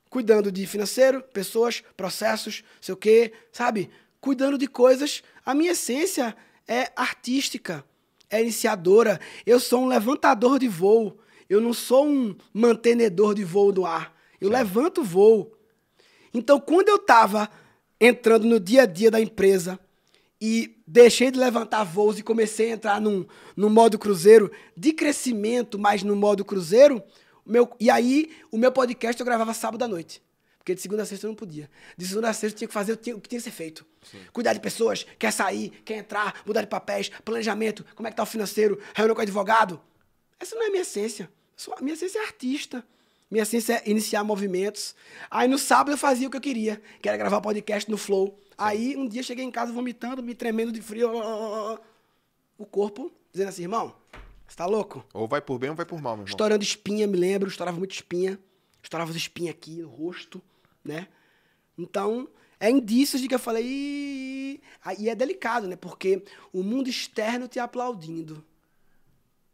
cuidando de financeiro, pessoas, processos, sei o quê, sabe? Cuidando de coisas. A minha essência é artística, é iniciadora. Eu sou um levantador de voo. Eu não sou um mantenedor de voo do ar. Eu certo. levanto voo. Então, quando eu estava entrando no dia a dia da empresa, e deixei de levantar voos e comecei a entrar num, num modo cruzeiro de crescimento, mas no modo cruzeiro. Meu, e aí, o meu podcast eu gravava sábado à noite. Porque de segunda a sexta eu não podia. De segunda a sexta eu tinha que fazer o que tinha, que que ser feito. Sim. Cuidar de pessoas, quer sair, quer entrar, mudar de papéis, planejamento, como é que tá o financeiro, reunião com o advogado. Essa não é a minha essência. A minha essência é artista. Minha essência é iniciar movimentos. Aí no sábado eu fazia o que eu queria, que era gravar podcast no Flow. Aí um dia cheguei em casa vomitando, me tremendo de frio. O corpo dizendo assim, irmão, você tá louco? Ou vai por bem ou vai por mal, meu irmão. Estourando espinha, me lembro, estourava muito espinha. Estourava as espinhas aqui, o rosto, né? Então, é indícios de que eu falei. E é delicado, né? Porque o mundo externo te aplaudindo.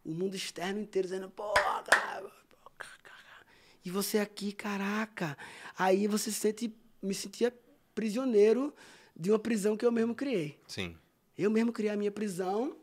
O mundo externo inteiro dizendo, porra, E você aqui, caraca. Aí você se sente. Me sentia prisioneiro de uma prisão que eu mesmo criei. Sim. Eu mesmo criei a minha prisão.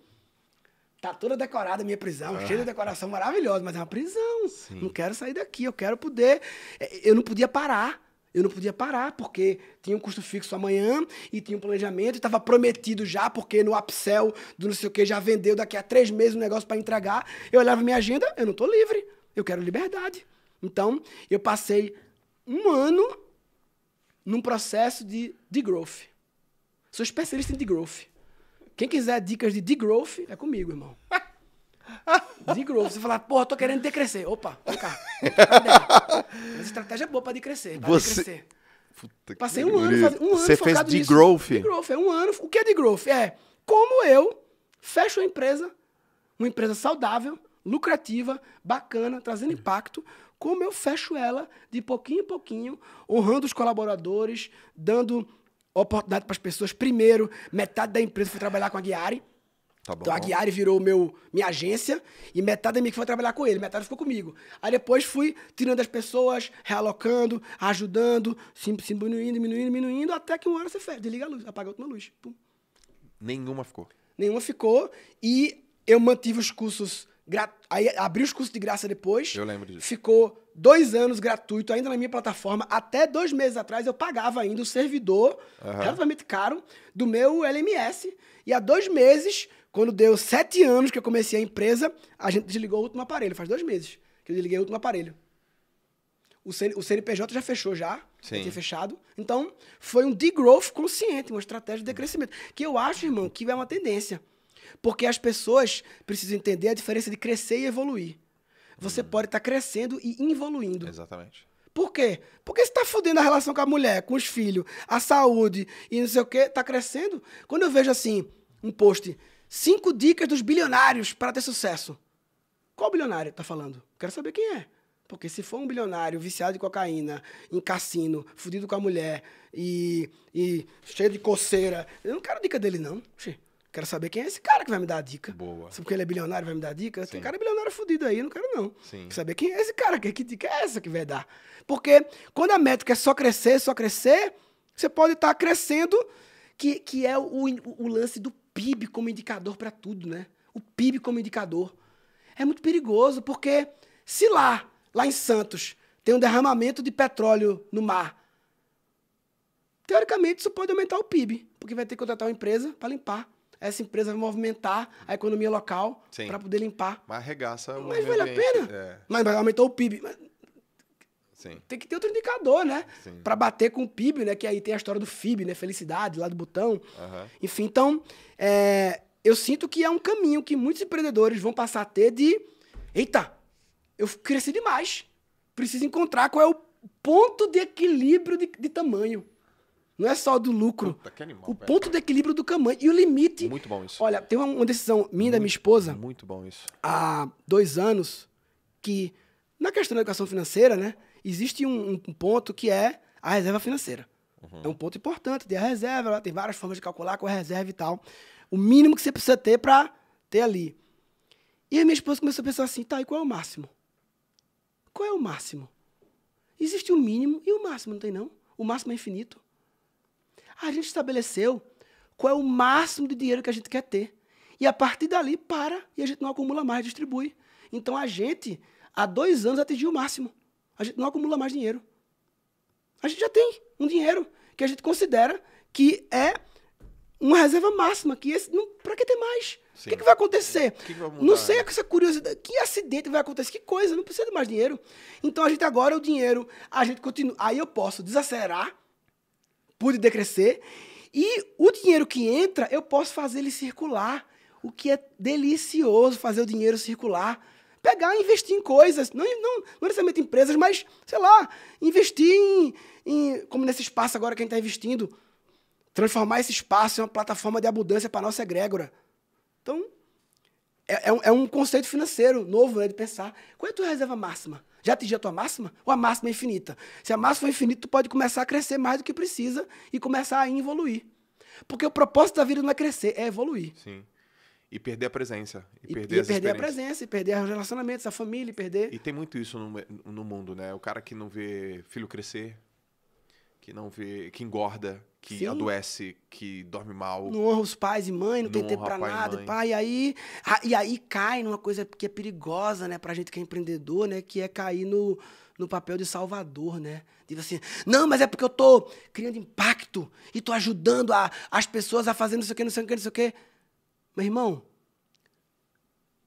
Tá toda decorada a minha prisão, ah. cheia de decoração maravilhosa, mas é uma prisão. Sim. Não quero sair daqui, eu quero poder. É, eu não podia parar. Eu não podia parar, porque tinha um custo fixo amanhã e tinha um planejamento, estava prometido já, porque no upsell do não sei o que já vendeu daqui a três meses um negócio para entregar. Eu olhava minha agenda, eu não estou livre, eu quero liberdade. Então, eu passei um ano num processo de degrowth. Sou especialista em degrowth. Quem quiser dicas de degrowth, é comigo, irmão. (laughs) Degrowth. Você fala, porra, tô querendo decrescer. Opa, vem cá. Essa (laughs) estratégia é boa pra decrescer. Pra Você... decrescer. Puta Passei um ano, faz... um ano Você fez degrowth? Degrowth, é um ano. O que é degrowth? É como eu fecho a empresa, uma empresa saudável, lucrativa, bacana, trazendo uhum. impacto, como eu fecho ela de pouquinho em pouquinho, honrando os colaboradores, dando oportunidade para as pessoas. Primeiro, metade da empresa foi trabalhar com a Guiari. Tá então a Guiari virou meu, minha agência e metade da minha que foi trabalhar com ele, metade ficou comigo. Aí depois fui tirando as pessoas, realocando, ajudando, diminuindo, diminuindo, diminuindo, até que uma hora você fecha, desliga a luz, apaga a última luz. Pum. Nenhuma ficou. Nenhuma ficou e eu mantive os cursos Gra... Aí abriu os cursos de graça depois. Eu lembro disso. Ficou dois anos gratuito, ainda na minha plataforma. Até dois meses atrás eu pagava ainda o servidor, uhum. relativamente caro, do meu LMS. E há dois meses, quando deu sete anos que eu comecei a empresa, a gente desligou o último aparelho. Faz dois meses que eu desliguei o último aparelho. O, CN... o CNPJ já fechou já, Sim. tinha fechado. Então, foi um degrowth consciente, uma estratégia de crescimento. Que eu acho, irmão, que é uma tendência. Porque as pessoas precisam entender a diferença de crescer e evoluir. Você hum. pode estar tá crescendo e evoluindo. Exatamente. Por quê? Porque você está fudendo a relação com a mulher, com os filhos, a saúde e não sei o quê, está crescendo. Quando eu vejo assim, um post, cinco dicas dos bilionários para ter sucesso. Qual bilionário está falando? Quero saber quem é. Porque se for um bilionário viciado em cocaína, em cassino, fudido com a mulher e, e cheio de coceira, eu não quero dica dele, não. Xê. Quero saber quem é esse cara que vai me dar a dica. Boa. Se porque ele é bilionário vai me dar a dica. Sim. Tem cara bilionário fudido aí, não quero não. Sim. Quero saber quem é esse cara, que, que dica é essa que vai dar. Porque quando a métrica é só crescer, só crescer, você pode estar tá crescendo, que, que é o, o lance do PIB como indicador para tudo, né? O PIB como indicador. É muito perigoso, porque se lá, lá em Santos, tem um derramamento de petróleo no mar, teoricamente isso pode aumentar o PIB, porque vai ter que contratar uma empresa para limpar essa empresa vai movimentar a economia local para poder limpar. Mas arregaça o Mas vale a pena. É. Mas, vai aumentou o PIB. Mas... Sim. Tem que ter outro indicador, né? Para bater com o PIB, né? Que aí tem a história do FIB, né? Felicidade, lá do botão. Uhum. Enfim, então, é... eu sinto que é um caminho que muitos empreendedores vão passar a ter de... Eita, eu cresci demais. Preciso encontrar qual é o ponto de equilíbrio de, de tamanho. Não é só do lucro. Puta, animal, o velho. ponto de equilíbrio do tamanho e o limite. Muito bom isso. Olha, tem uma, decisão minha muito, da minha esposa. Muito bom isso. Há dois anos que na questão da educação financeira, né, existe um, um ponto que é a reserva financeira. Uhum. É um ponto importante. Tem a reserva, tem várias formas de calcular com a reserva e tal. O mínimo que você precisa ter para ter ali. E a minha esposa começou a pensar assim: tá, e qual é o máximo? Qual é o máximo? Existe o mínimo e o máximo, não tem não? O máximo é infinito. Ah, a gente estabeleceu qual é o máximo de dinheiro que a gente quer ter. E a partir dali para e a gente não acumula mais, distribui. Então a gente, há dois anos, atingiu o máximo. A gente não acumula mais dinheiro. A gente já tem um dinheiro que a gente considera que é uma reserva máxima, que Para que ter mais? O que, que, vai acontecer? Que que vai não sei essa curiosidade. Que acidente vai acontecer? Que coisa? Não precisa de mais dinheiro. Então a gente agora o dinheiro, a gente continua. Aí eu posso desacelerar pude decrescer. E o dinheiro que entra, eu posso fazer ele circular. O que é delicioso fazer o dinheiro circular. Pegar e investir em coisas, não, não, não necessariamente em empresas, mas, sei lá, investir em, em como nesse espaço agora que a gente está investindo, transformar esse espaço em uma plataforma de abundância para a nossa egrégora. Então, é, é, um, é, um, conceito financeiro novo né, de pensar. Qual é a tua reserva máxima? Já atingiu a tua máxima? Ou a máxima é infinita? Se a máxima for é infinita, tu pode começar a crescer mais do que precisa e começar a evoluir. Porque o propósito da vida não é crescer, é evoluir. Sim. E perder a presença. E, e perder, e perder a presença, e perder os relacionamentos, a família, e perder. E tem muito isso no, no mundo, né? O cara que não vê filho crescer, que não vê. que engorda, que Sim. adoece, que dorme mal. Não honra os pais e mãe, não, não tem tempo pra pai nada. E, pai, e aí, a, e aí cai numa coisa que é perigosa, né, pra gente que é empreendedor, né? Que é cair no, no papel de salvador, né? Diz assim, não, mas é porque eu tô criando impacto e tô ajudando a, as pessoas a fazer não sei o que, não sei o que, não sei o que. Meu irmão,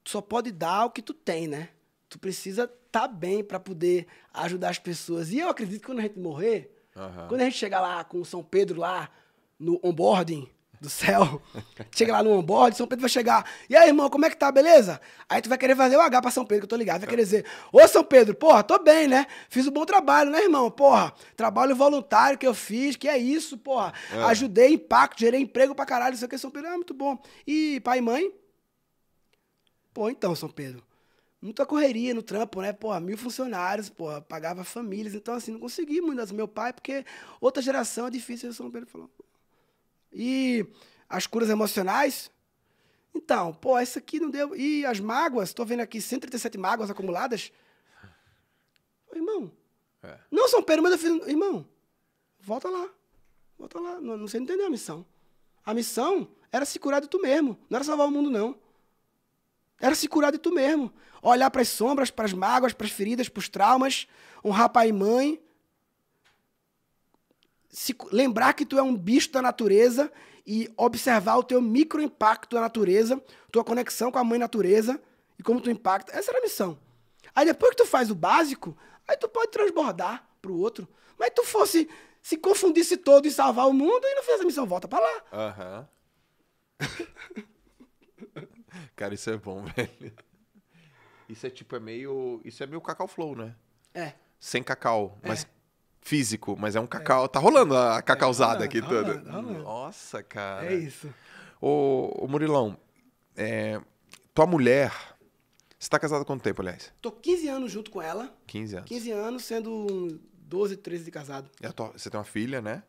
tu só pode dar o que tu tem, né? Tu precisa estar tá bem para poder ajudar as pessoas. E eu acredito que quando a gente morrer, Uhum. Quando a gente chega lá com o São Pedro lá no onboarding do céu, (laughs) chega lá no onboarding São Pedro vai chegar. E aí, irmão, como é que tá, beleza? Aí tu vai querer fazer o H pra São Pedro, que eu tô ligado. Vai querer dizer, ô São Pedro, porra, tô bem, né? Fiz um bom trabalho, né, irmão? Porra, trabalho voluntário que eu fiz, que é isso, porra. É. Ajudei impacto, gerei emprego pra caralho, isso aqui, São Pedro. Ah, muito bom. E pai e mãe? Pô, então, São Pedro, muita correria no trampo, né? Porra, mil funcionários, porra, pagava famílias. Então, assim, não consegui muito das meu pai, porque outra geração é difícil, São Pedro falou. E as curas emocionais. Então, pô, essa aqui não deu. E as mágoas, tô vendo aqui 137 mágoas acumuladas. Irmão. É. Não, São Pedro, mas eu fiz. Irmão, volta lá. Volta lá. Não, não sei entender a missão. A missão era se curar de tu mesmo, não era salvar o mundo, não. Era se curar de tu mesmo. Olhar para as sombras, para as mágoas, para as feridas, para os traumas, um rapaz e mãe. Se, lembrar que tu é um bicho da natureza e observar o teu micro impacto na natureza, tua conexão com a mãe natureza e como tu impacta. Essa era a missão. Aí depois que tu faz o básico, aí tu pode transbordar pro outro. Mas tu fosse se confundisse todo e salvar o mundo e não fez a missão, volta para lá. Aham. Uhum. (laughs) Cara, isso é bom, (laughs) velho. Isso é tipo, é meio. Isso é meio cacau flow, né? É. Sem cacau, é. mas físico, mas é um é. cacau. É. Tá rolando a é, cacauzada é, aqui rolando, toda. Tá rolando. Nossa, cara. É isso. Ô, ô Murilão, é, tua mulher. Você tá casado há quanto tempo, aliás? Tô 15 anos junto com ela. 15 anos. 15 anos, sendo 12, 13 de casado. Tua, você tem uma filha, né?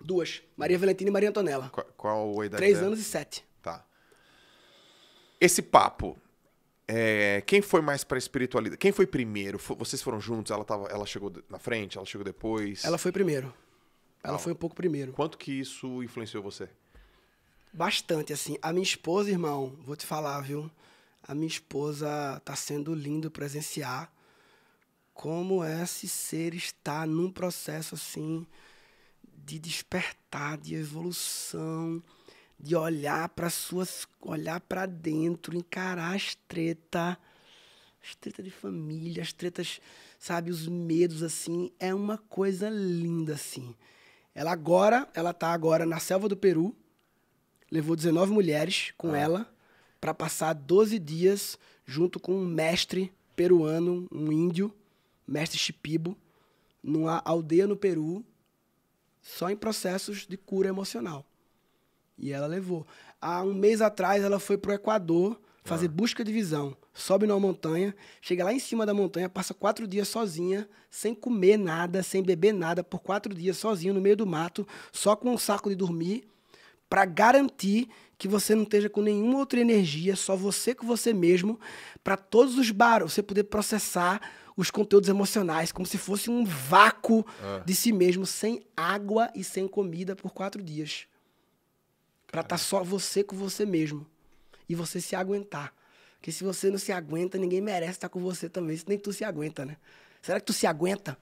Duas. Maria Valentina e Maria Antonella. Qual, qual a idade? Três anos e sete. Tá. Esse papo. É, quem foi mais pra espiritualidade? Quem foi primeiro? Vocês foram juntos? Ela, tava, ela chegou na frente? Ela chegou depois? Ela foi primeiro. Ela ah, foi um pouco primeiro. Quanto que isso influenciou você? Bastante, assim. A minha esposa, irmão, vou te falar, viu? A minha esposa tá sendo lindo presenciar como é esse ser está num processo, assim, de despertar, de evolução de olhar para suas, olhar para dentro, encarar as tretas, as tretas de família, as tretas, sabe, os medos assim, é uma coisa linda assim. Ela agora, ela tá agora na selva do Peru. Levou 19 mulheres com ah. ela para passar 12 dias junto com um mestre peruano, um índio, mestre Chipibo, numa aldeia no Peru, só em processos de cura emocional. E ela levou. Há um mês atrás, ela foi pro Equador fazer ah. busca de visão. Sobe numa montanha, chega lá em cima da montanha, passa quatro dias sozinha, sem comer nada, sem beber nada, por quatro dias sozinha no meio do mato, só com um saco de dormir, para garantir que você não esteja com nenhuma outra energia, só você com você mesmo, para todos os barulhos, você poder processar os conteúdos emocionais, como se fosse um vácuo ah. de si mesmo, sem água e sem comida por quatro dias. Para estar tá só você com você mesmo. E você se aguentar. Porque se você não se aguenta, ninguém merece estar tá com você também. Se nem tu se aguenta, né? Será que tu se aguenta?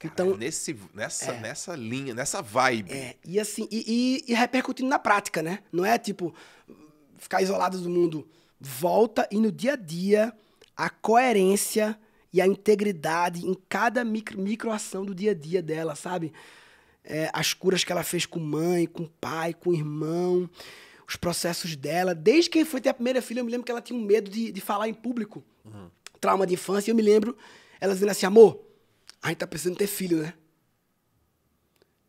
Cara, então, nesse, nessa, é, nessa linha, nessa vibe. É, e assim, e, e, e repercutindo na prática, né? Não é tipo ficar isolado do mundo. Volta e no dia a dia, a coerência e a integridade em cada micro, micro ação do dia a dia dela, sabe? é, as curas que ela fez com mãe, com pai, com irmão, os processos dela. Desde que foi ter a primeira filha, eu me lembro que ela tinha um medo de, de falar em público. Uhum. Trauma de infância. E eu me lembro ela dizendo assim, amor, a gente tá precisando ter filho, né?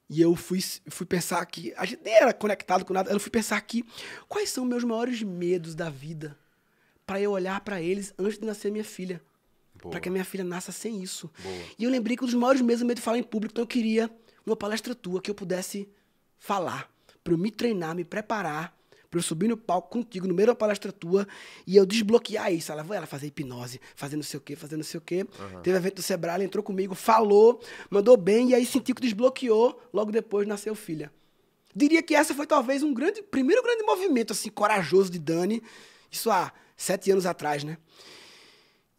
E eu fui, fui pensar que... A gente nem era conectado com nada. Eu fui pensar que quais são meus maiores medos da vida para eu olhar para eles antes de nascer minha filha. Para que a minha filha nasça sem isso. Boa. E eu lembrei que um dos maiores medos é o medo de falar em público. Então eu queria uma palestra tua que eu pudesse falar, para eu me treinar, me preparar, para eu subir no palco contigo no meio da palestra tua e eu desbloquear isso. Ela vai ela fazer hipnose, fazendo não sei o quê, fazendo não sei o quê. Uhum. Teve evento do Sebrae, ela entrou comigo, falou, mandou bem e aí senti que desbloqueou, logo depois nasceu filha. Diria que essa foi talvez um grande, primeiro grande movimento assim corajoso de Dani. Isso há sete anos atrás, né?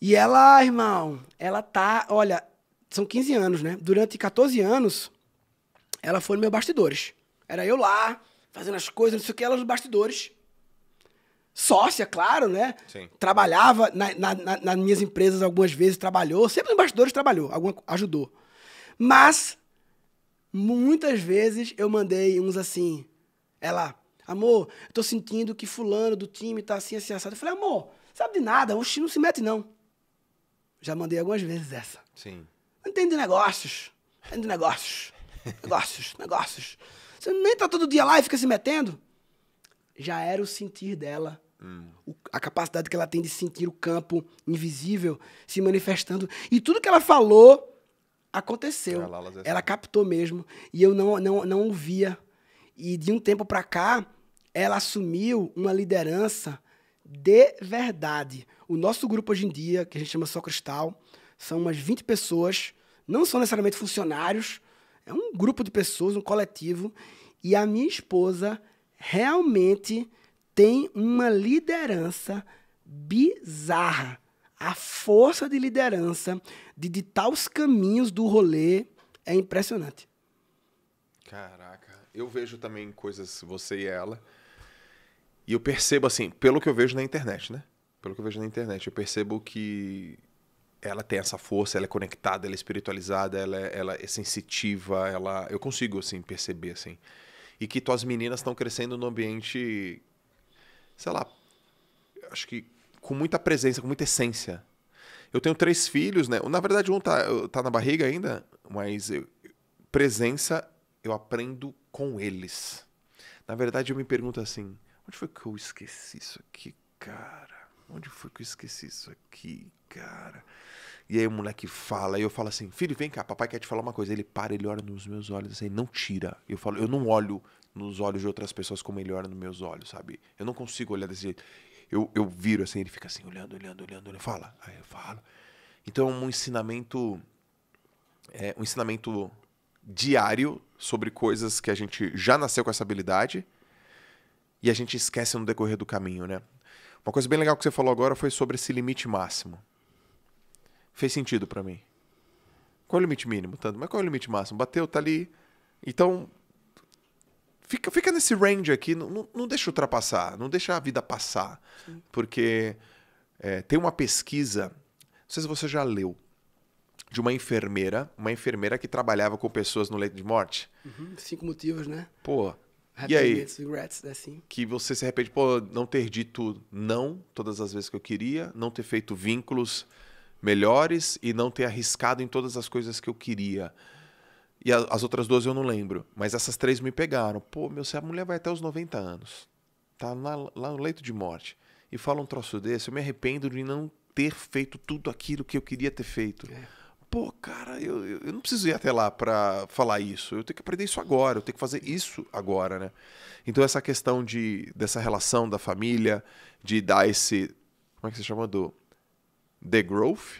E ela, irmão, ela tá, olha, são 15 anos, né? Durante 14 anos, ela foi no meu bastidores. Era eu lá, fazendo as coisas, não sei o que, ela nos bastidores. Sócia, claro, né? Sim. Trabalhava na, na, na, nas minhas empresas algumas vezes, trabalhou. Sempre nos bastidores trabalhou, alguma, ajudou. Mas, muitas vezes eu mandei uns assim. Ela, é amor, eu tô sentindo que fulano do time tá assim, assim, assado. Eu falei, amor, sabe de nada, oxi, não se mete não. Já mandei algumas vezes essa. Sim. Não entende negócios. Entende negócios. (laughs) negócios, negócios. Você nem tá todo dia lá e fica se metendo. Já era o sentir dela. Hum. O, a capacidade que ela tem de sentir o campo invisível se manifestando. E tudo que ela falou aconteceu. Ela, ela, ela captou mesmo. E eu não, não, não ouvia. E de um tempo para cá, ela assumiu uma liderança de verdade. O nosso grupo hoje em dia, que a gente chama Só Cristal, são umas 20 pessoas, não são necessariamente funcionários, é um grupo de pessoas, um coletivo, e a minha esposa realmente tem uma liderança bizarra. A força de liderança, de ditar os caminhos do rolê, é impressionante. Caraca. Eu vejo também coisas, você e ela, e eu percebo, assim, pelo que eu vejo na internet, né? Pelo que eu vejo na internet, eu percebo que ela tem essa força, ela é conectada, ela é espiritualizada, ela é, ela é sensitiva, ela eu consigo assim perceber assim. E que tuas meninas estão crescendo num ambiente sei lá, acho que com muita presença, com muita essência. Eu tenho três filhos, né? Na verdade um tá tá na barriga ainda, mas eu, presença eu aprendo com eles. Na verdade eu me pergunto assim, onde foi que eu esqueci isso aqui, cara? Onde foi que eu esqueci isso aqui, cara? E aí o moleque fala, e eu falo assim, filho, vem cá, papai quer te falar uma coisa. Ele para, ele olha nos meus olhos assim, não tira. Eu falo, eu não olho nos olhos de outras pessoas como ele olha nos meus olhos, sabe? Eu não consigo olhar desse jeito. Eu, eu viro assim, ele fica assim, olhando, olhando, olhando, olhando. Fala. Aí eu falo. Então um ensinamento. É, um ensinamento diário sobre coisas que a gente já nasceu com essa habilidade e a gente esquece no decorrer do caminho, né? Uma coisa bem legal que você falou agora foi sobre esse limite máximo. Fez sentido para mim. Qual é o limite mínimo, tanto? Mas qual é o limite máximo? Bateu, tá ali. Então, fica, fica nesse range aqui, não, não, não deixa ultrapassar, não deixa a vida passar. Sim. Porque é, tem uma pesquisa, não sei se você já leu, de uma enfermeira, uma enfermeira que trabalhava com pessoas no leito de morte. Uhum, cinco motivos, né? Pô, e aí? Regrets, assim. Que você se arrepende por não ter dito não todas as vezes que eu queria, não ter feito vínculos melhores e não ter arriscado em todas as coisas que eu queria. E a, as outras duas eu não lembro. Mas essas três me pegaram. Pô, meu, se a mulher vai até os 90 anos, tá lá, lá no leito de morte, e fala um troço desse, eu me arrependo de não ter feito tudo aquilo que eu queria ter feito. É pô, cara, eu, eu não preciso ir até lá para falar isso. Eu tenho que aprender isso agora, eu tenho que fazer isso agora, né? Então essa questão de dessa relação da família, de dar esse como é que se chama do the growth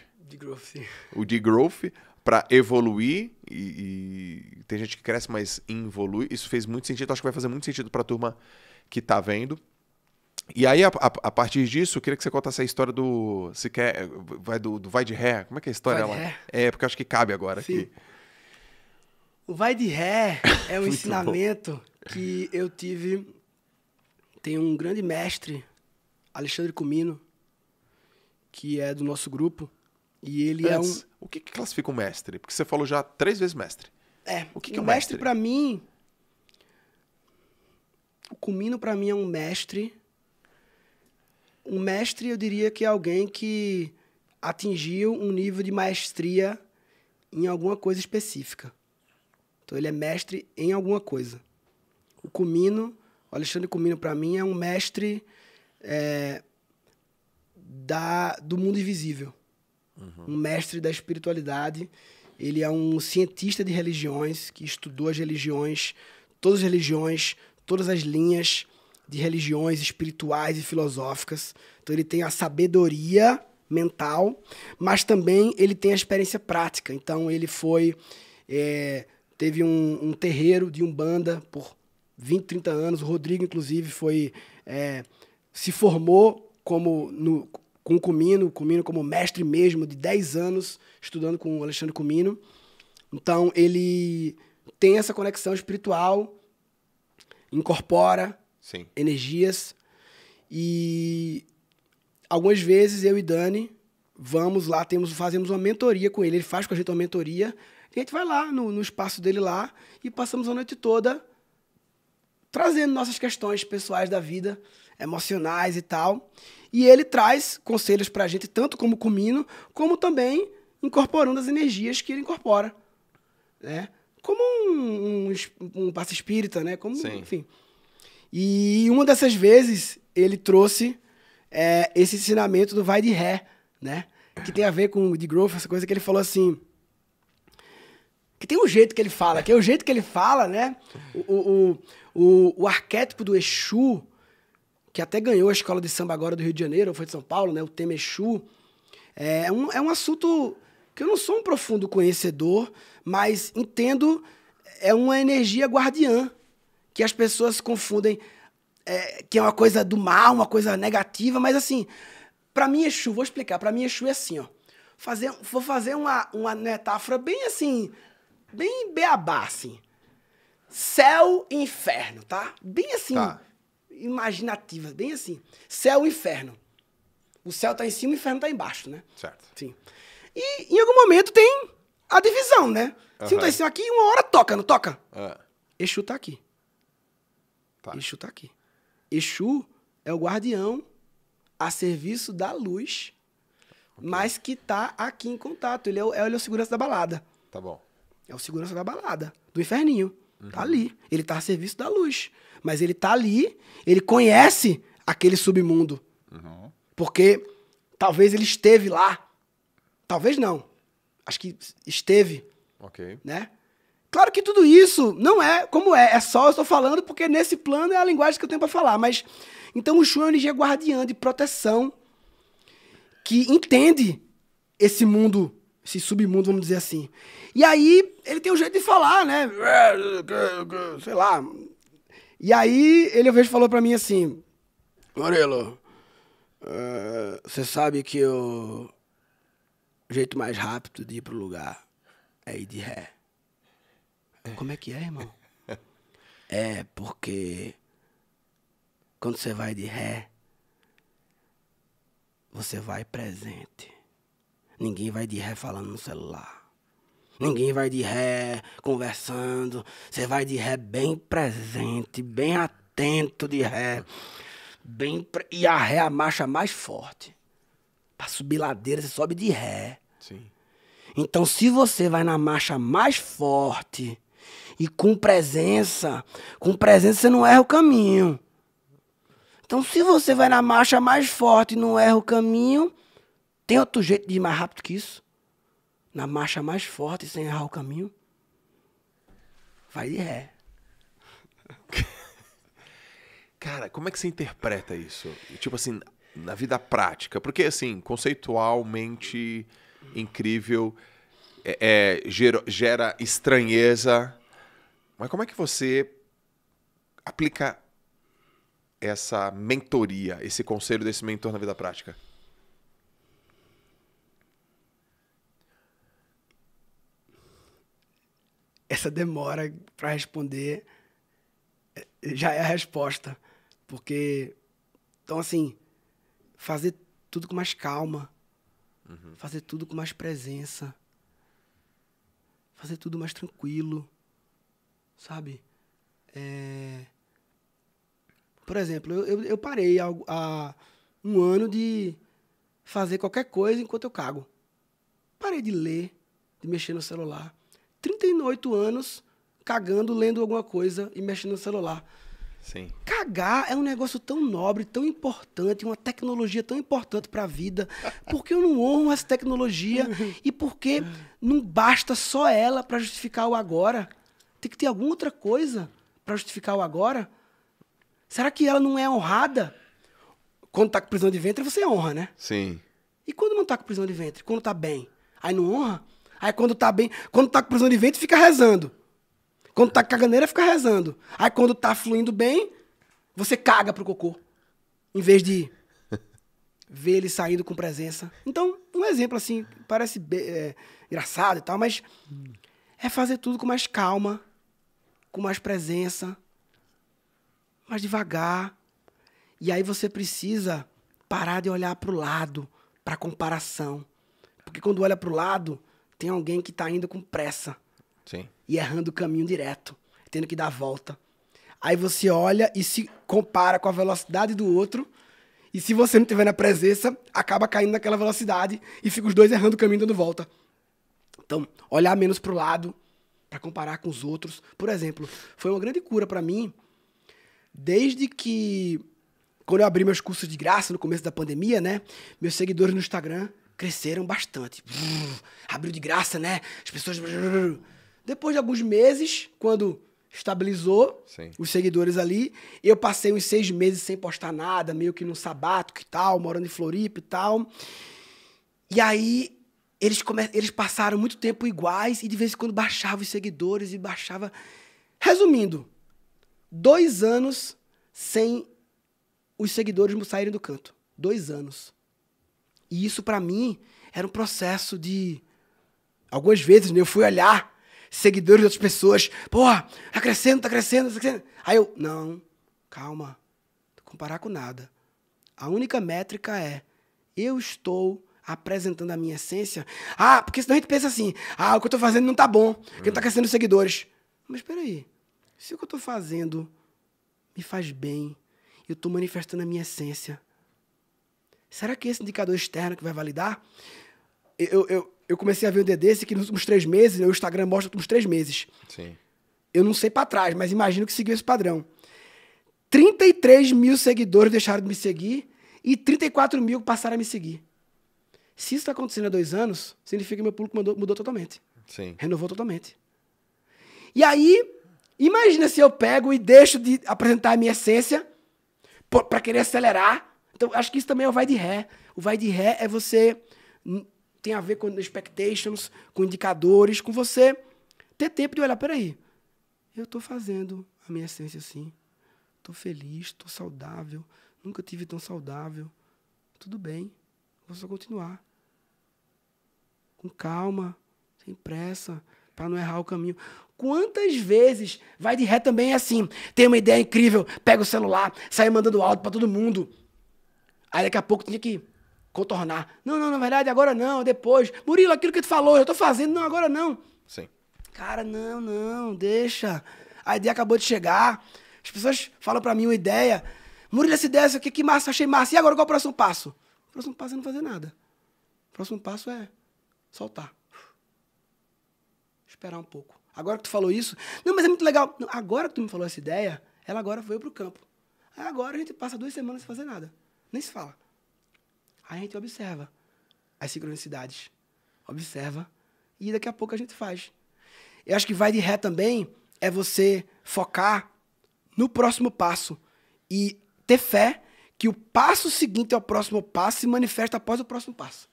O degrowth para evoluir e, e, tem gente que cresce mas involui. Isso fez muito sentido, acho que vai fazer muito sentido para a turma que tá vendo. E aí, a, a, a, partir disso, eu queria que você contasse a história do. Se quer. Vai do, do Vai de Ré. Como é que é a história vai ré. É, porque eu acho que cabe agora Sim. aqui. O Vai de Ré (laughs) é um ensinamento bom. que eu tive. Tem um grande mestre, Alexandre Comino, que é do nosso grupo. E ele é Antes, é um. O que, que classifica um mestre? Porque você falou já três vezes mestre. É. O que, que é um é mestre? mestre para mim. O Comino para mim é um mestre um mestre, eu diria que é alguém que atingiu um nível de maestria em alguma coisa específica. Então ele é mestre em alguma coisa. O Cumino, o Alexandre Cumino para mim é um mestre é, da do mundo invisível, uhum. um mestre da espiritualidade. Ele é um cientista de religiões que estudou as religiões, todas as religiões, todas as linhas de religiões espirituais e filosóficas. Então ele tem a sabedoria mental, mas também ele tem a experiência prática. Então ele foi é, teve um, um, terreiro de umbanda por 20, 30 anos. O Rodrigo inclusive foi é, se formou como no, com o Comino, Comino como mestre mesmo de 10 anos estudando com o Alexandre Comino. Então ele tem essa conexão espiritual, incorpora Sim. energias. E algumas vezes eu e Dani vamos lá, temos, fazemos uma mentoria com ele. Ele faz com a gente uma mentoria. E a gente vai lá no, no espaço dele lá e passamos a noite toda trazendo nossas questões pessoais da vida, emocionais e tal. E ele traz conselhos para a gente, tanto como comino, como também incorporando as energias que ele incorpora. Né? Como um, um, um passe espírita, né? Como, Sim. enfim. E uma dessas vezes ele trouxe é, esse ensinamento do vai de ré, né? Que tem a ver com de growth, essa coisa que ele falou assim. Que tem um jeito que ele fala, que é o jeito que ele fala, né? O, o, o, o arquétipo do Exu, que até ganhou a escola de samba agora do Rio de Janeiro, ou foi de São Paulo, né? O tema Exu. É, é um, é um assunto que eu não sou um profundo conhecedor, mas entendo, é uma energia guardiã que as pessoas confundem é, que é uma coisa do mal, uma coisa negativa, mas assim, para mim Exu, vou explicar, para mim Exu é assim, ó. Fazer, vou fazer uma, uma metáfora bem assim, bem beabá, assim. Céu e inferno, tá? Bem assim, tá. imaginativa, bem assim. Céu e inferno. O céu tá em cima e o inferno tá embaixo, né? Certo. Sim. E em algum momento tem a divisão, né? Uhum. Se não tá em cima aqui, uma hora toca, não toca? Uhum. Exu tá aqui. Tá. Exu está aqui. Exu é o guardião a serviço da luz, okay. mas que está aqui em contato. Ele é, o, ele é o segurança da balada. Tá bom. É o segurança da balada, do inferninho. Tá uhum. Tá ali. Ele tá a serviço da luz. Mas ele tá ali, ele conhece aquele submundo. Uhum. Porque talvez ele esteve lá. Talvez não. Acho que esteve. Ok. Né? Claro que tudo isso não é como é, é só eu estou falando porque nesse plano é a linguagem que eu tenho para falar, mas então o Shun é uma energia guardiã de proteção que entende esse mundo, esse submundo, vamos dizer assim. E aí ele tem um jeito de falar, né? Sei lá. E aí ele uma vez falou para mim assim: Morelo, eh, você uh, sabe que o jeito mais rápido de ir pro lugar é ir de ré. Como é que é, irmão? é, porque quando você vai de ré, você vai presente. Ninguém vai de ré falando no celular. Ninguém vai de ré conversando. Você vai de ré bem presente, bem atento de ré. Bem pre... E a ré é a marcha mais forte. Pra subir ladeira, você sobe de ré. Sim. Então, se você vai na marcha mais forte, e com presença, com presença você não erra o caminho. Então, se você vai na marcha mais forte e não erra o caminho, tem outro jeito de ir mais rápido que isso? Na marcha mais forte sem errar o caminho? Vai de ré. (laughs) Cara, como é que você interpreta isso? Tipo assim, na vida prática. Porque, assim, conceitualmente incrível, é, é, gera estranheza mas como é que você aplica essa mentoria, esse conselho desse mentor na vida prática? Essa demora para responder eh, já é a resposta, porque então assim, fazer tudo com mais calma, uhum. fazer tudo com mais presença, fazer tudo mais tranquilo sabe? É... Por exemplo, eu, eu, eu parei há, há, um ano de fazer qualquer coisa enquanto eu cago. Parei de ler, de mexer no celular. 38 anos cagando, lendo alguma coisa e mexendo no celular. Sim. Cagar é um negócio tão nobre, tão importante, uma tecnologia tão importante para a vida. (laughs) porque eu não honro essa tecnologia e porque não basta só ela para justificar o agora? Tem que ter alguma outra coisa para justificar o agora. Será que ela não é honrada? Quando tá com prisão de ventre, você honra, né? Sim. E quando não tá com prisão de ventre? Quando tá bem? Aí não honra? Aí quando tá bem, quando tá com prisão de ventre, fica rezando. Quando tá com caganeira, fica rezando. Aí quando tá fluindo bem, você caga pro cocô. Em vez de (laughs) ver ele saindo com presença. Então, um exemplo assim, parece é, engraçado e tal, mas hum. é fazer tudo com mais calma, com mais presença, mais devagar. E aí você precisa parar de olhar para o lado, para comparação. Porque quando olha para o lado, tem alguém que está indo com pressa. Sim. E errando o caminho direto, tendo que dar a volta. Aí você olha e se compara com a velocidade do outro. E se você não tiver na presença, acaba caindo naquela velocidade e fica os dois errando o caminho dando volta. Então, olhar menos para o lado, para comparar com os outros. Por exemplo, foi uma grande cura para mim, desde que quando eu abri meus cursos de graça no começo da pandemia, né? Meus seguidores no Instagram cresceram bastante. abriu de graça, né? As pessoas. Depois de alguns meses, quando estabilizou Sim. os seguidores ali, eu passei uns seis meses sem postar nada, meio que num sabato, que tal, morando em Floripa e tal. E aí eles, come... eles passaram muito tempo iguais e de vez em quando baixava os seguidores e baixava. Resumindo, dois anos sem os seguidores saírem do canto. Dois anos. E isso para mim era um processo de. Algumas vezes né, eu fui olhar seguidores de outras pessoas. Porra, tá crescendo, tá crescendo, tá crescendo. Aí eu, não, calma. Comparar com nada. A única métrica é: eu estou apresentando a minha essência. Ah, porque senão a gente pensa assim: ah, o que eu tô fazendo não tá bom, porque tá hum. tá crescendo seguidores. Mas peraí, se o que eu tô fazendo me faz bem, eu tô manifestando a minha essência, será que esse indicador externo que vai validar? Eu, eu, eu comecei a ver um desse que nos últimos três meses, né? o Instagram mostra nos três meses. Sim. Eu não sei para trás, mas imagino que seguiu esse padrão. 33 mil seguidores deixaram de me seguir e 34 mil passaram a me seguir. Se isso está acontecendo há dois anos, significa que meu público mudou, mudou totalmente. Sim. Renovou totalmente. E aí, imagina se eu pego e deixo de apresentar a minha essência para querer acelerar. Então, acho que isso também é o vai de ré. O vai de ré é você. Tem a ver com expectations, com indicadores, com você ter tempo de olhar, peraí. Eu estou fazendo a minha essência assim. Estou feliz, estou saudável. Nunca tive tão saudável. Tudo bem, vou só continuar com calma, sem pressa, para não errar o caminho. Quantas vezes vai de ré também é assim? Tem uma ideia incrível, pega o celular, sai mandando áudio para todo mundo. Aí daqui a pouco tinha que contornar. Não, não, na verdade, agora não, depois. Murilo, aquilo que tu falou, eu tô fazendo, não, agora não. Sim. Cara, não, não, deixa. A ideia acabou de chegar. As pessoas falam para mim uma ideia. Murilo, essa ideia, o que que massa, achei massa. E agora qual é o próximo passo? O próximo passo é não fazer nada. O próximo passo é soltar. Esperar um pouco. Agora que tu falou isso, não, mas é muito legal. agora que tu me falou essa ideia, ela agora foi para o campo. Agora a gente passa duas semanas sem fazer nada. Nem se fala. Aí a gente observa as sincronicidades. Observa. E daqui a pouco a gente faz. Eu acho que vai de ré também é você focar no próximo passo e ter fé que o passo seguinte é o próximo passo se manifesta após o próximo passo.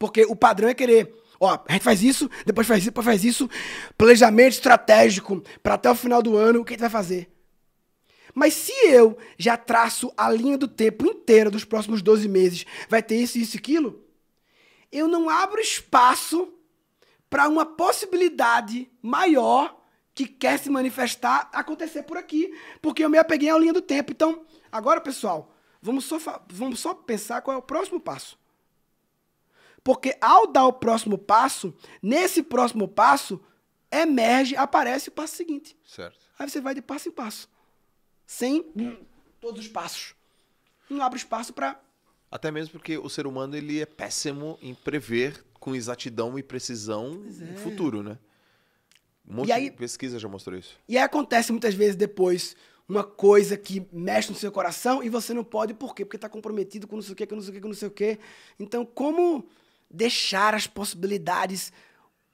Porque o padrão é querer. Ó, a gente faz isso, depois faz isso, depois faz isso. Planejamento estratégico para até o final do ano, o que a gente vai fazer? Mas se eu já traço a linha do tempo inteira dos próximos 12 meses, vai ter isso, isso e aquilo, eu não abro espaço para uma possibilidade maior que quer se manifestar acontecer por aqui, porque eu me apeguei à linha do tempo. Então, agora, pessoal, vamos só, vamos só pensar qual é o próximo passo. Porque ao dar o próximo passo, nesse próximo passo, emerge, aparece o passo seguinte. Certo. Aí você vai de passo em passo. Sem todos os passos. Não abre espaço para. Até mesmo porque o ser humano ele é péssimo em prever com exatidão e precisão é. o futuro, né? Um monte e aí, de pesquisa já mostrou isso. E aí acontece muitas vezes depois uma coisa que mexe no seu coração e você não pode, por quê? Porque está comprometido com não sei o quê, com não sei o quê, com não sei o quê. Então, como deixar as possibilidades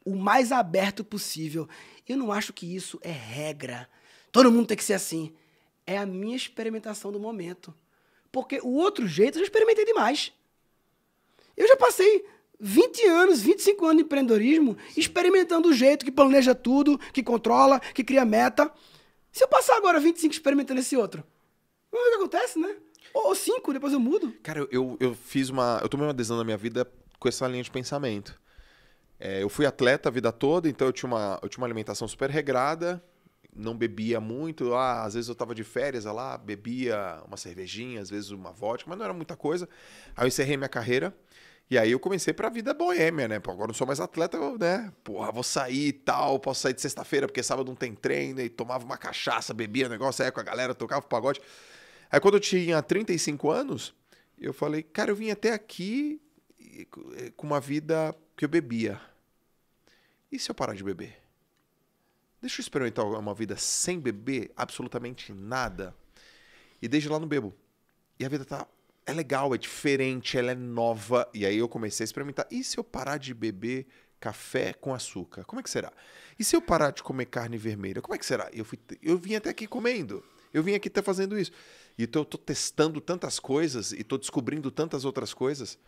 o mais aberto possível. Eu não acho que isso é regra. Todo mundo tem que ser assim. É a minha experimentação do momento. Porque o outro jeito eu já experimentei demais. Eu já passei 20 anos, 25 anos de empreendedorismo experimentando o jeito que planeja tudo, que controla, que cria meta. Se eu passar agora 25 experimentando esse outro, não é o que acontece, né? Ou 5, depois eu mudo. Cara, eu, eu fiz uma. Eu tomei uma decisão na minha vida com essa linha de pensamento. É, eu fui atleta a vida toda, então eu tinha uma, eu tinha uma alimentação super regrada, não bebia muito. Ah, às vezes eu estava de férias lá, bebia uma cervejinha, às vezes uma vodka, mas não era muita coisa. Aí eu encerrei minha carreira. E aí eu comecei pra vida boêmia, né? Pô, agora não sou mais atleta, né? Porra, ah, vou sair e tal, posso sair de sexta-feira, porque sábado não tem treino, e tomava uma cachaça, bebia negócio, aí com a galera, tocava pagode. Aí quando eu tinha 35 anos, eu falei, cara, eu vim até aqui eh, com uma vida que eu bebia. E se eu parar de beber? Deixa eu experimentar uma vida sem beber absolutamente nada. E desde lá não bebo. E a vida tá é legal, é diferente, ela é nova. E aí eu comecei a experimentar. E se eu parar de beber café com açúcar? Como é que será? E se eu parar de comer carne vermelha? Como é que será? Eu, fui, eu vim até aqui comendo. Eu vim aqui até fazendo isso. E então eu tô testando tantas coisas e tô descobrindo tantas outras coisas.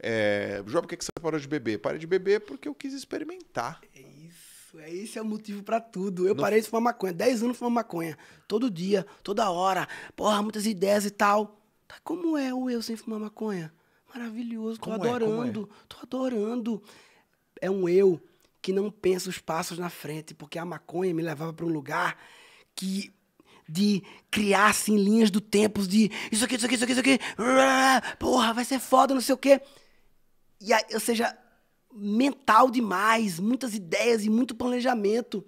É, Job, por que, você parou de beber? Parei de beber porque eu quis experimentar. É isso, é esse é o motivo para tudo. Eu parei de fumar maconha, 10 anos fumando maconha. Todo dia, toda hora, porra, muitas ideias e tal. Tá, como é o eu sem fumar maconha? Maravilhoso, como tô é? é? adorando, é? tô adorando. É um eu que não pensa os passos na frente, porque a maconha me levava para um lugar que de criar assim linhas do tempo de isso aqui, isso aqui, isso aqui, isso aqui. Porra, vai ser foda, não sei o quê. E aí, ou seja, mental demais, muitas ideias e muito planejamento.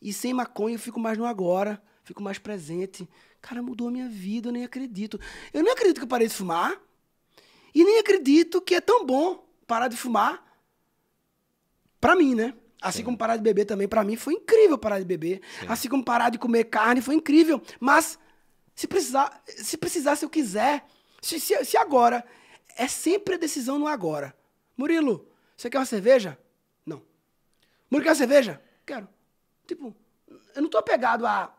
E sem maconha eu fico mais no agora, fico mais presente. Cara, mudou a minha vida, eu nem acredito. Eu nem acredito que eu parei de fumar. E nem acredito que é tão bom parar de fumar para mim, né? Assim Sim. como parar de beber também, para mim foi incrível parar de beber. Sim. Assim como parar de comer carne foi incrível. Mas se precisar, se precisar, se eu quiser, se, se, se agora é sempre a decisão no agora. Murilo, você quer uma cerveja? Não. Murilo, quer uma cerveja? Quero. Tipo, eu não tô apegado a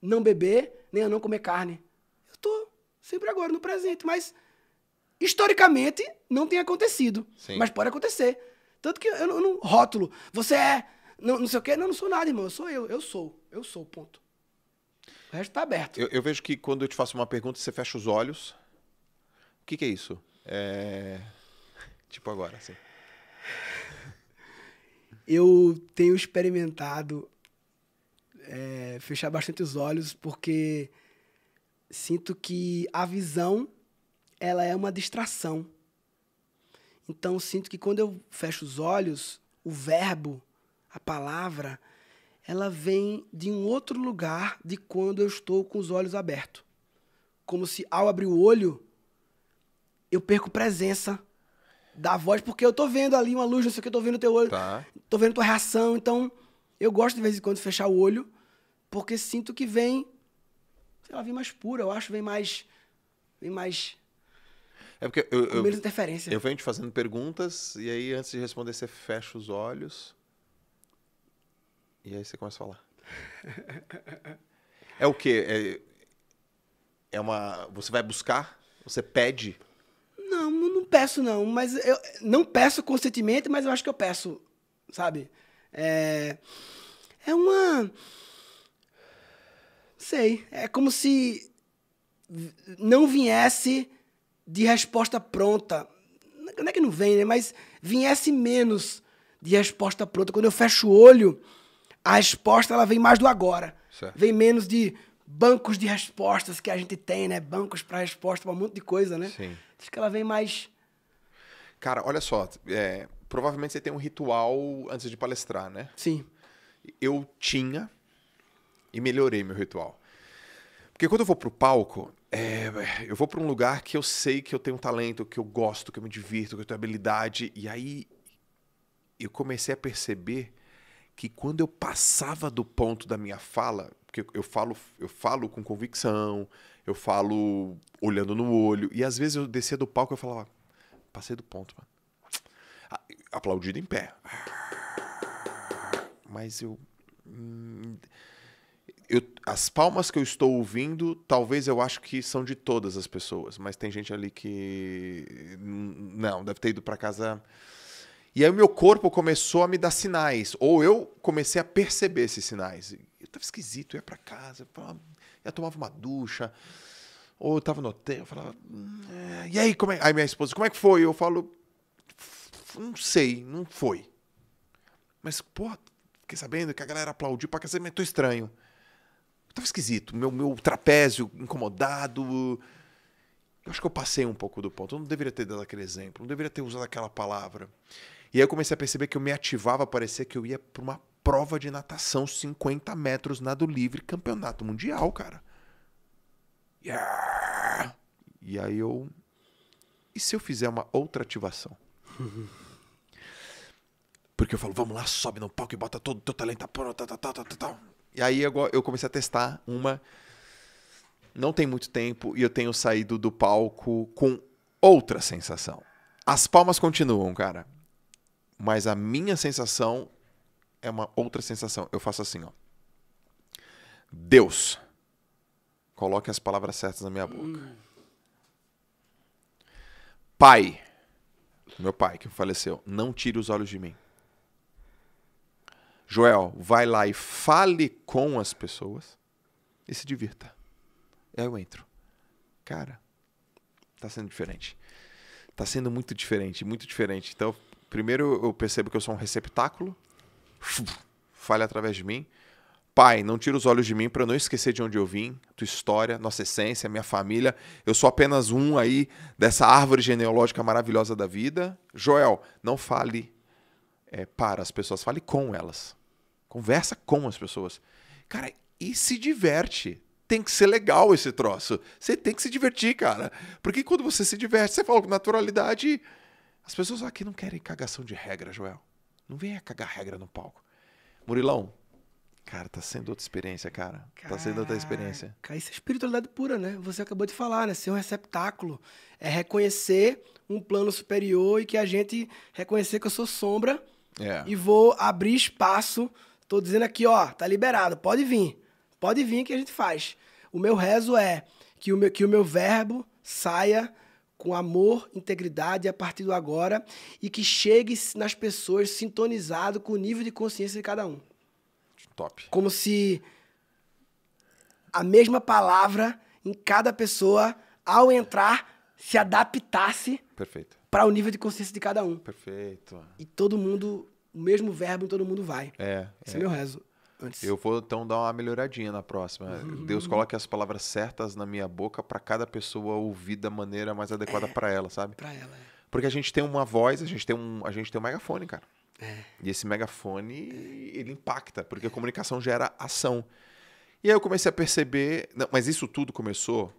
não beber, nem a não comer carne. Eu tô sempre agora, no presente, mas historicamente não tem acontecido. Sim. Mas pode acontecer. Tanto que eu não, eu não rótulo. Você é não, não sei o quê. Não, não sou nada, irmão. Eu sou eu. Eu sou. Eu sou, ponto. O resto tá aberto. Eu, eu vejo que quando eu te faço uma pergunta, você fecha os olhos que, que é isso? É... Tipo agora, assim. Eu tenho experimentado é, fechar bastante os olhos, porque sinto que a visão ela é uma distração. Então, sinto que quando eu fecho os olhos, o verbo, a palavra, ela vem de um outro lugar de quando eu estou com os olhos abertos. Como se ao abrir o olho, eu perco presença da voz, porque eu tô vendo ali uma luz, não sei o que, eu tô vendo teu olho, tá. tô vendo tua reação. Então, eu gosto de vez em quando fechar o olho, porque sinto que vem, sei lá, vem mais pura, eu acho, vem mais. Vem mais. É porque eu. eu menos interferência. Eu venho te fazendo perguntas, e aí antes de responder, você fecha os olhos. E aí você começa a falar. (laughs) é o quê? É, é uma. Você vai buscar? Você pede? Não, não peço, não. Mas eu não peço consentimento mas eu acho que eu peço, sabe? É, é uma. Sei. É como se não viesse de resposta pronta. Não é que não vem, né? Mas viesse menos de resposta pronta. Quando eu fecho o olho, a resposta ela vem mais do agora. Certo. Vem menos de bancos de respostas que a gente tem, né? Bancos para resposta, para um monte de coisa, né? Sim. Acho que ela vem mais. Cara, olha só. É, provavelmente você tem um ritual antes de palestrar, né? Sim. Eu tinha e melhorei meu ritual. Porque quando eu vou pro palco, é, eu vou para um lugar que eu sei que eu tenho um talento, que eu gosto, que eu me divirto, que eu tenho habilidade. E aí eu comecei a perceber que quando eu passava do ponto da minha fala, porque eu falo, eu falo com convicção, eu falo olhando no olho. E às vezes eu descia do palco e eu falava, passei do ponto, mano. Aplaudido em pé. Mas eu. Hum, eu, as palmas que eu estou ouvindo, talvez eu acho que são de todas as pessoas, mas tem gente ali que hum, não, deve ter ido para casa. E aí o meu corpo começou a me dar sinais, ou eu comecei a perceber esses sinais. Eu tava esquisito, eu ia para casa, eu falava, eu tomava uma ducha, ou eu tava no hotel, eu falava, hum, é, e aí, como é? Aí minha esposa, como é que foi? Eu falo, não sei, não foi. Mas, porra, fiquei sabendo que a galera aplaudiu pra casamento, mas tô estranho. Eu tava esquisito, meu, meu trapézio incomodado. Eu acho que eu passei um pouco do ponto. Eu não deveria ter dado aquele exemplo, não deveria ter usado aquela palavra. E aí eu comecei a perceber que eu me ativava, parecia que eu ia pra uma prova de natação 50 metros nado livre, campeonato mundial, cara. Yeah! E aí eu. E se eu fizer uma outra ativação? Porque eu falo, vamos lá, sobe no palco e bota todo o teu talento. Tá, tá, tá, tá, tá, E aí eu comecei a testar uma. Não tem muito tempo e eu tenho saído do palco com outra sensação. As palmas continuam, cara. Mas a minha sensação é uma outra sensação. Eu faço assim, ó. Deus, coloque as palavras certas na minha boca. Pai, meu pai que faleceu, não tire os olhos de mim. Joel, vai lá e fale com as pessoas e se divirta. Aí eu entro. Cara, tá sendo diferente. Tá sendo muito diferente, muito diferente. Então, primeiro eu percebo que eu sou um receptáculo fale através de mim. Pai, não tira os olhos de mim para eu não esquecer de onde eu vim, tua história, nossa essência, minha família. Eu sou apenas um aí dessa árvore genealógica maravilhosa da vida. Joel, não fale é, para as pessoas, fale com elas. Conversa com as pessoas. Cara, e se diverte. Tem que ser legal esse troço. Você tem que se divertir, cara. Porque quando você se diverte, você fala com naturalidade. As pessoas aqui ah, não querem cagação de regra, Joel. Não venha cagar regra no palco. Murilão, cara, tá sendo outra experiência, cara. tá sendo outra experiência. Cara, isso é espiritualidade pura, né? Você acabou de falar, né? Ser um receptáculo é reconhecer um plano superior e que a gente reconhecer que eu sou sombra é. e vou abrir espaço. Tô dizendo aqui, ó, tá liberado, pode vir. Pode vir que a gente faz. O meu rezo é que o meu, que o meu verbo saia com amor, integridade a partir do agora e que chegue nas pessoas sintonizado com o nível de consciência de cada um. Top. Como se a mesma palavra em cada pessoa, ao entrar, se adaptasse para o nível de consciência de cada um. Perfeito. E todo mundo, o mesmo verbo em todo mundo vai. É. Esse é, é meu rezo. Antes. Eu vou então dar uma melhoradinha na próxima. Uhum. Deus coloque as palavras certas na minha boca para cada pessoa ouvir da maneira mais adequada é, para ela, sabe? Para ela. É. Porque a gente tem uma voz, a gente tem um, a gente tem um megafone, cara. É. E esse megafone, é. ele impacta, porque a comunicação gera ação. E aí eu comecei a perceber, não, mas isso tudo começou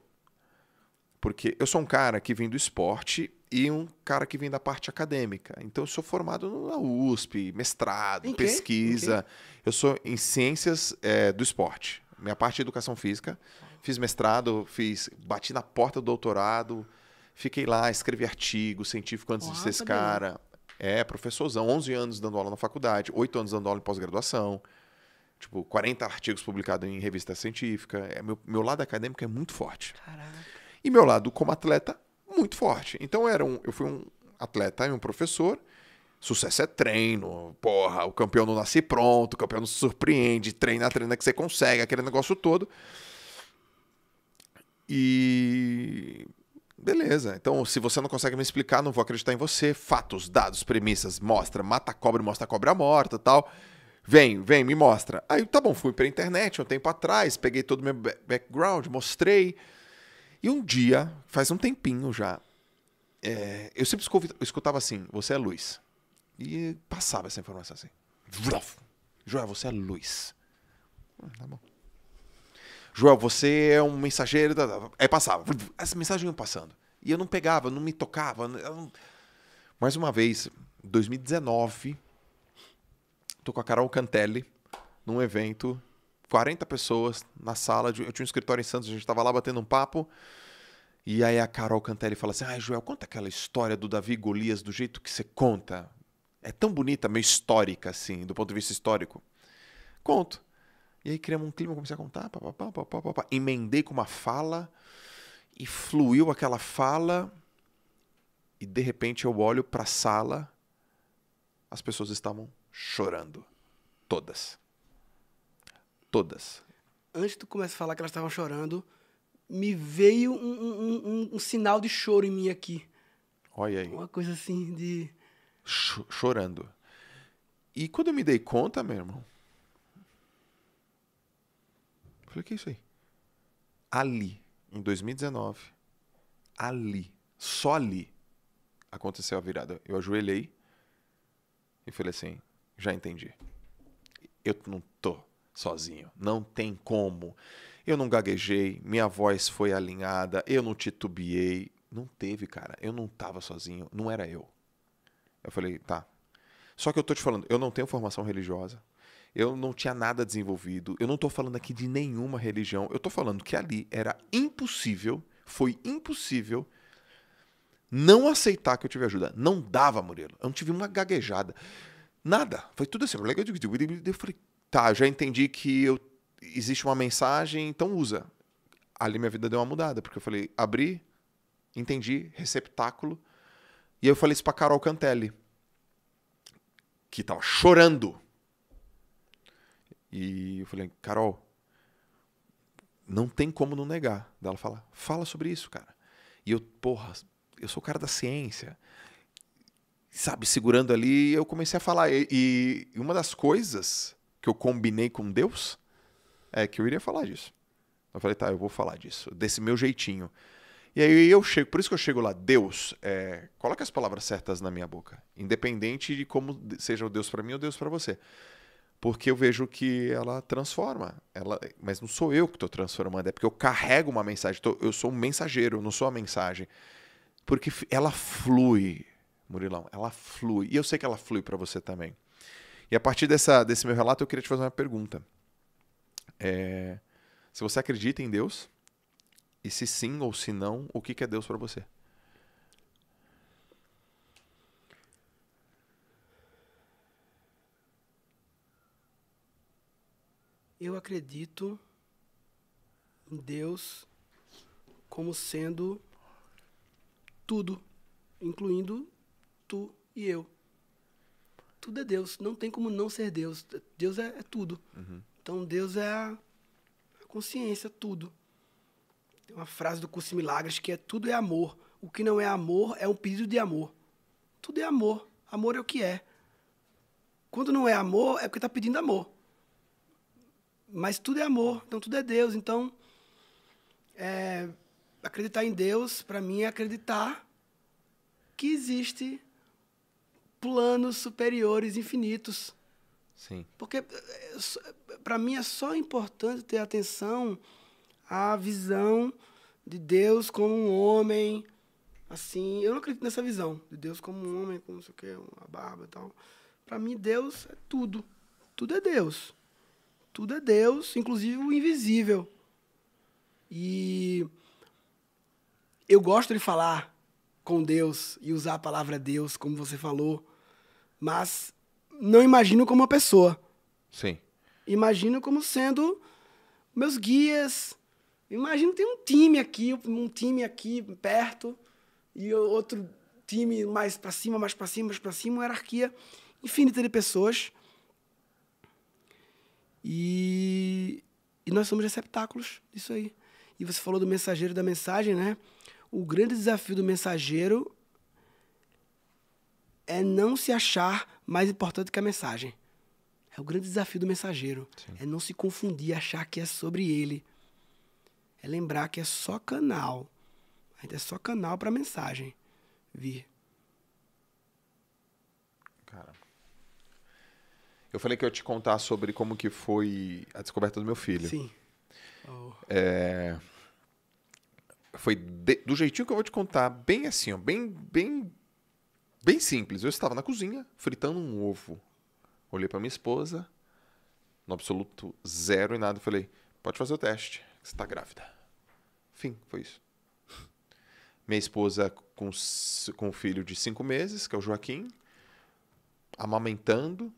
porque eu sou um cara que vem do esporte e um cara que vem da parte acadêmica. Então, eu sou formado na USP, mestrado, em pesquisa. Eu sou em ciências é, do esporte. Minha parte é educação física. Fiz mestrado, fiz bati na porta do doutorado. Fiquei lá, escrevi artigo científico antes Uau, de ser esse cara. É, professorzão. 11 anos dando aula na faculdade, 8 anos dando aula em pós-graduação. Tipo, 40 artigos publicados em revista científica. É, meu, meu lado acadêmico é muito forte. Caraca. E meu lado como atleta muito forte. Então era um, eu fui um atleta e um professor. Sucesso é treino, porra, o campeão não nasce pronto, o campeão não se surpreende, treina, treina que você consegue, aquele negócio todo. E beleza. Então, se você não consegue me explicar, não vou acreditar em você. Fatos, dados, premissas, mostra, mata a cobra, mostra a cobra morta, tal. Vem, vem, me mostra. Aí, tá bom, fui pra internet um tempo atrás, peguei todo o meu background, mostrei. E um dia, faz um tempinho já, é, eu sempre escutava assim: você é luz. E passava essa informação assim. Joel, você é luz. Hum, tá bom. Joel, você é um mensageiro. Da... Tá, tá, tá. Aí passava. Essa mensagem ia passando. E eu não pegava, não me tocava. Né, não... Mais uma vez, 2019, tô com a Carol Cantelli num evento 40 pessoas na sala. Eu tinha um escritório em Santos, a gente estava lá batendo um papo. E aí a Carol Cantelli fala assim: Ai, ah, Joel, conta aquela história do Davi Golias do jeito que você conta. É tão bonita, meio histórica, assim, do ponto de vista histórico. Conto. E aí criamos um clima, comecei a contar, emendei com uma fala e fluiu aquela fala. E de repente eu olho para a sala, as pessoas estavam chorando. Todas. Todas. Antes tu começar a falar que elas estavam chorando, me veio um, um, um, um, sinal de choro em mim aqui. Olha aí. Uma coisa assim de. Ch chorando. E quando eu me dei conta, meu irmão. Falei, o que é isso aí? Ali, em 2019, ali, só ali, aconteceu a virada. Eu ajoelhei e falei assim: já entendi. Eu não sozinho. Não tem como. Eu não gaguejei, minha voz foi alinhada, eu não titubeei. Não teve, cara. Eu não tava sozinho, não era eu. Eu falei, tá. Só que eu tô te falando, eu não tenho formação religiosa. Eu não tinha nada desenvolvido. Eu não tô falando aqui de nenhuma religião. Eu tô falando que ali era impossível, foi impossível não aceitar que eu tive ajuda. Não dava, Murilo. Eu não tive uma gaguejada. Nada. Foi tudo assim. Eu falei, tá, já entendi que eu, existe uma mensagem, então usa. Ali minha vida deu uma mudada, porque eu falei, abri, entendi, receptáculo. E aí eu falei isso pra Carol Cantelli, que tava chorando. E eu falei, Carol, não tem como não negar. dela ela fala, fala sobre isso, cara. E eu, porra, eu sou o cara da ciência. Sabe, segurando ali, eu comecei a falar. E, e uma das coisas que eu combinei com Deus, é que eu iria falar disso. Eu falei, tá, eu vou falar disso, desse meu jeitinho. E aí eu chego, por isso que eu chego lá, Deus, é, coloca as palavras certas na minha boca, independente de como seja o Deus para mim ou Deus para você. Porque eu vejo que ela transforma, ela, mas não sou eu que estou transformando, é porque eu carrego uma mensagem, tô, eu sou um mensageiro, não sou a mensagem. Porque ela flui, Murilão, ela flui. E eu sei que ela flui para você também. E a partir dessa, desse meu relato, eu queria te fazer uma pergunta. É, se você acredita em Deus, e se sim ou se não, o que, que é Deus para você? Eu acredito em Deus como sendo tudo, incluindo tu e eu tudo é Deus. Não tem como não ser Deus. Deus é, é tudo. Uhum. Então Deus é a, a consciência, tudo. Tem uma frase do curso Milagres que é tudo é amor. O que não é amor é um pedido de amor. Tudo é amor. Amor é o que é. Quando não é amor, é porque está pedindo amor. Mas tudo é amor, então tudo é Deus. Então, é, acreditar em Deus, para mim, é acreditar que existe planos superiores infinitos. Sim. Porque eh, eh, para mim é só importante ter atenção à visão de Deus como um homem, assim, eu não acredito nessa visão de Deus como um homem, como não sei o quê, uma barba e tal. Para mim Deus é tudo. Tudo é Deus. Tudo é Deus, inclusive o invisível. E eu gosto de falar com Deus e usar a palavra Deus, como você falou. Mas não imagino como uma pessoa. Sim. Imagino como sendo meus guias. Imagino tem um time aqui, um time aqui perto e outro time mais para cima, mais para cima, mais para cima, uma hierarquia infinita de pessoas. E, e nós somos receptáculos disso aí. E você falou do mensageiro da mensagem, né? O grande desafio do mensageiro é não se achar mais importante que a mensagem. É o grande desafio do mensageiro. Sim. É não se confundir, achar que é sobre ele. É lembrar que é só canal. Ainda é só canal para mensagem vir. Cara. Eu falei que eu ia te contar sobre como que foi a descoberta do meu filho. Sim. Oh. É... Foi de... do jeitinho que eu vou te contar, bem assim, ó, bem, bem Bem simples. Eu estava na cozinha fritando um ovo. Olhei para minha esposa, no absoluto zero e nada, falei: "Pode fazer o teste, você está grávida". Fim, foi isso. Minha esposa com com um filho de cinco meses, que é o Joaquim, amamentando.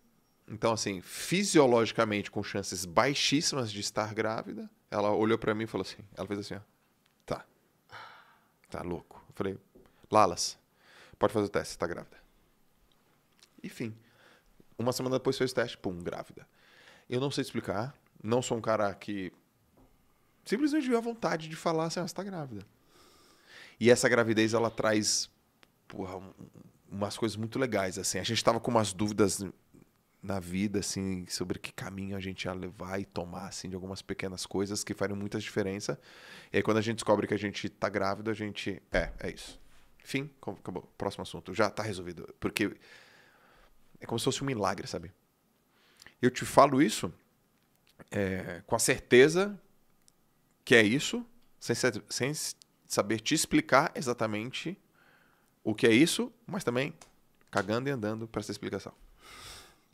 Então, assim, fisiologicamente com chances baixíssimas de estar grávida, ela olhou para mim e falou assim: ela fez assim, ó, tá, tá louco. Eu falei: Lalas, Pode fazer o teste, você tá grávida. Enfim. Uma semana depois fez o teste, pum, grávida. Eu não sei explicar, não sou um cara que simplesmente viu a vontade de falar assim, ah, você tá grávida. E essa gravidez, ela traz porra, um, umas coisas muito legais, assim. A gente tava com umas dúvidas na vida, assim, sobre que caminho a gente ia levar e tomar, assim, de algumas pequenas coisas que fariam muita diferença. E aí, quando a gente descobre que a gente tá grávida, a gente... É, é isso. Fim, acabou. Próximo assunto. Já tá resolvido. Porque é como se fosse um milagre, sabe? Eu te falo isso é, com a certeza que é isso, sem, sem saber te explicar exatamente o que é isso, mas também cagando e andando para essa explicação.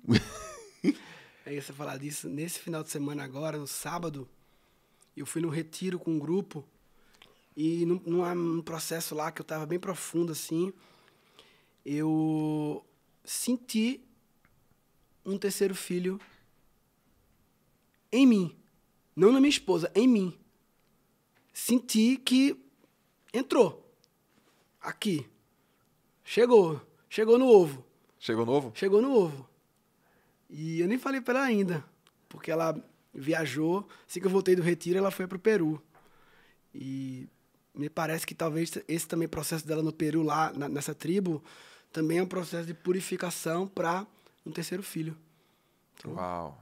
(laughs) é isso, falar disso. Nesse final de semana agora, no sábado, eu fui no retiro com um grupo e num, ah, num processo lá que eu estava bem profundo, assim, eu senti um terceiro filho em mim. Não na minha esposa, em mim. Senti que entrou. Aqui. Chegou. Chegou no ovo. Chegou no ovo? Chegou no ovo. E eu nem falei pra ela ainda. Porque ela viajou. Assim que eu voltei do retiro, ela foi pro Peru. E me parece que talvez esse também processo dela no Peru, lá na, nessa tribo, também é um processo de purificação para um terceiro filho. Então, Uau!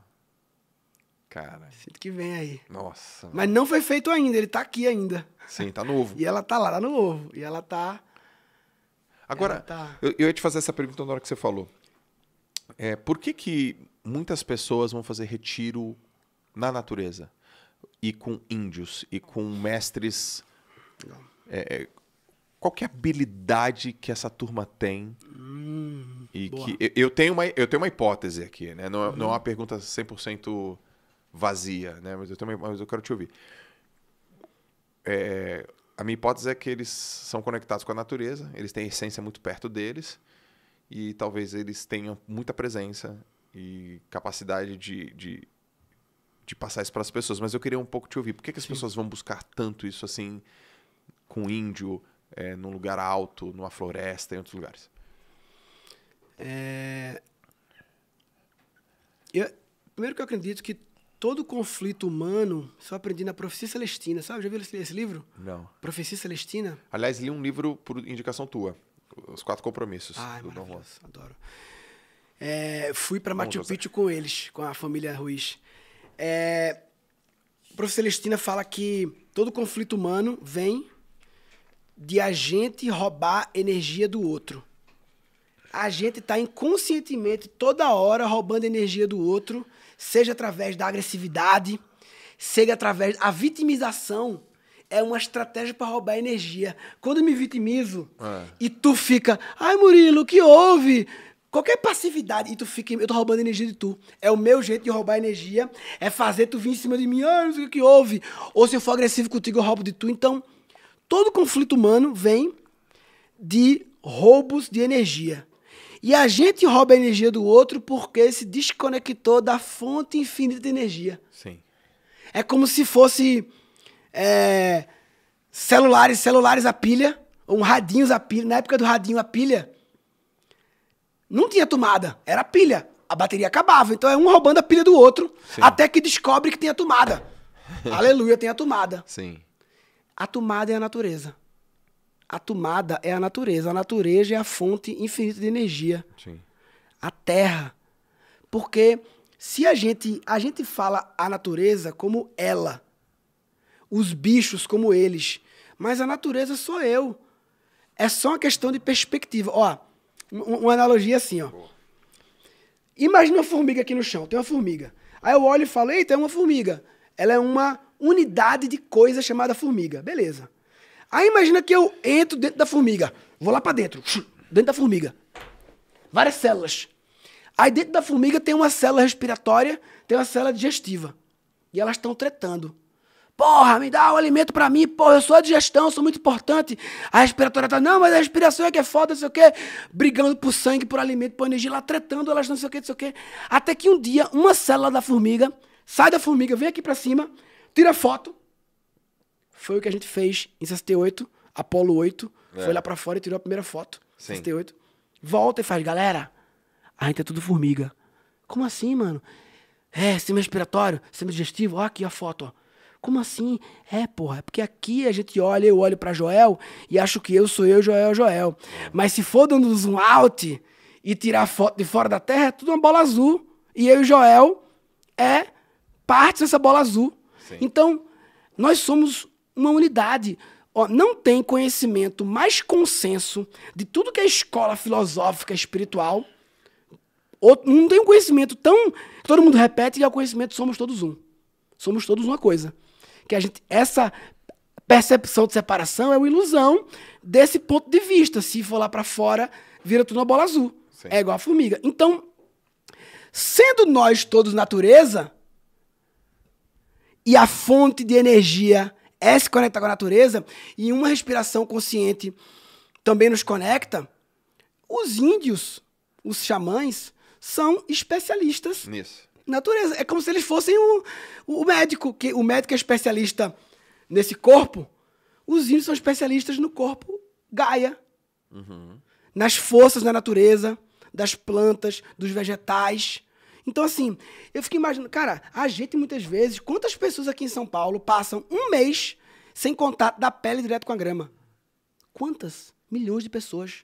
Cara. Sinto que vem aí. Nossa. Mas não foi feito ainda, ele tá aqui ainda. Sim, tá novo. (laughs) e ela tá lá, tá no ovo. E ela tá. Agora, ela tá... Eu, eu ia te fazer essa pergunta na hora que você falou. É, por que, que muitas pessoas vão fazer retiro na natureza? E com índios, e com mestres é, é, qual que é a habilidade que essa turma tem? Hum, e boa. que eu tenho, uma, eu tenho uma hipótese aqui, né? Não, uhum. não é uma uhum. pergunta 100% vazia, né? Mas eu, tenho mas eu quero te ouvir. É, a minha hipótese é que eles são conectados com a natureza, eles têm a essência muito perto deles e talvez eles tenham muita presença e capacidade de, de, de passar isso para as pessoas. Mas eu queria um pouco te ouvir. Por que, que as Sim. pessoas vão buscar tanto isso assim? com índio é, num lugar alto, numa floresta, em outros lugares? É... Eu... Primeiro que eu acredito que todo conflito humano, só aprendi na Profecia Celestina, sabe? Já viu esse livro? Não. Profecia Celestina? Aliás, li um livro por indicação tua, Os Quatro Compromissos. Ah, do Dom Juan. adoro. É, fui para Machu Picchu com eles, com a família Ruiz. É, a Profecia Celestina fala que todo conflito humano vem de a gente roubar energia do outro. A gente está inconscientemente toda hora roubando energia do outro, seja através da agressividade, seja através da vitimização. É uma estratégia para roubar energia. Quando eu me vitimizo é. e tu fica, ai Murilo, o que houve? Qualquer passividade e tu fica, eu tô roubando energia de tu. É o meu jeito de roubar energia, é fazer tu vir em cima de mim, ah, não sei o que houve. Ou se eu for agressivo contigo, eu roubo de tu. Então, Todo conflito humano vem de roubos de energia. E a gente rouba a energia do outro porque se desconectou da fonte infinita de energia. Sim. É como se fosse é, celulares, celulares a pilha, ou um radinhos a pilha. Na época do radinho a pilha, não tinha tomada, era pilha. A bateria acabava, então é um roubando a pilha do outro, Sim. até que descobre que tem a tomada. (laughs) Aleluia, tem a tomada. Sim. A tomada é a natureza. A tomada é a natureza. A natureza é a fonte infinita de energia. Sim. A terra. Porque se a gente, a gente fala a natureza como ela, os bichos como eles, mas a natureza sou eu. É só uma questão de perspectiva. Ó, uma analogia assim, ó. Imagina uma formiga aqui no chão, tem uma formiga. Aí eu olho e falo, eita, é uma formiga. Ela é uma unidade de coisa chamada formiga. Beleza. Aí imagina que eu entro dentro da formiga. Vou lá para dentro. Dentro da formiga. Várias células. Aí dentro da formiga tem uma célula respiratória, tem uma célula digestiva. E elas estão tretando. Porra, me dá o um alimento para mim, porra, eu sou a digestão, sou muito importante. A respiratória tá, não, mas a respiração é que é foda, não sei o quê. Brigando por sangue, por alimento, por energia, lá tretando, elas não sei o quê, não sei o quê. Até que um dia, uma célula da formiga sai da formiga, vem aqui para cima tira foto. Foi o que a gente fez em 68, Apolo 8. É. Foi lá para fora e tirou a primeira foto. Sim. 68. Volta e faz, galera, a gente é tudo formiga. Como assim, mano? É, sistema respiratório, sistema digestivo, ó aqui a foto, ó. Como assim? É, porra, é porque aqui a gente olha, eu olho para Joel e acho que eu sou eu, Joel, Joel. É. Mas se for dando zoom out e tirar foto de fora da Terra, é tudo uma bola azul. E eu e Joel é parte dessa bola azul. Então, nós somos uma unidade. Ó, não tem conhecimento mais consenso de tudo que é escola filosófica espiritual. Outro, não tem um conhecimento tão. Todo mundo repete que é o conhecimento somos todos um. Somos todos uma coisa. Que a gente, essa percepção de separação é uma ilusão desse ponto de vista. Se for lá para fora, vira tudo uma bola azul. Sim. É igual a formiga. Então, sendo nós todos natureza, e a fonte de energia é se conectar com a natureza e uma respiração consciente também nos conecta. Os índios, os xamãs, são especialistas nisso. Natureza é como se eles fossem o, o médico, que o médico é especialista nesse corpo. Os índios são especialistas no corpo Gaia, uhum. nas forças da natureza, das plantas, dos vegetais. Então, assim, eu fico imaginando, cara, a gente muitas vezes, quantas pessoas aqui em São Paulo passam um mês sem contato da pele direto com a grama? Quantas? Milhões de pessoas.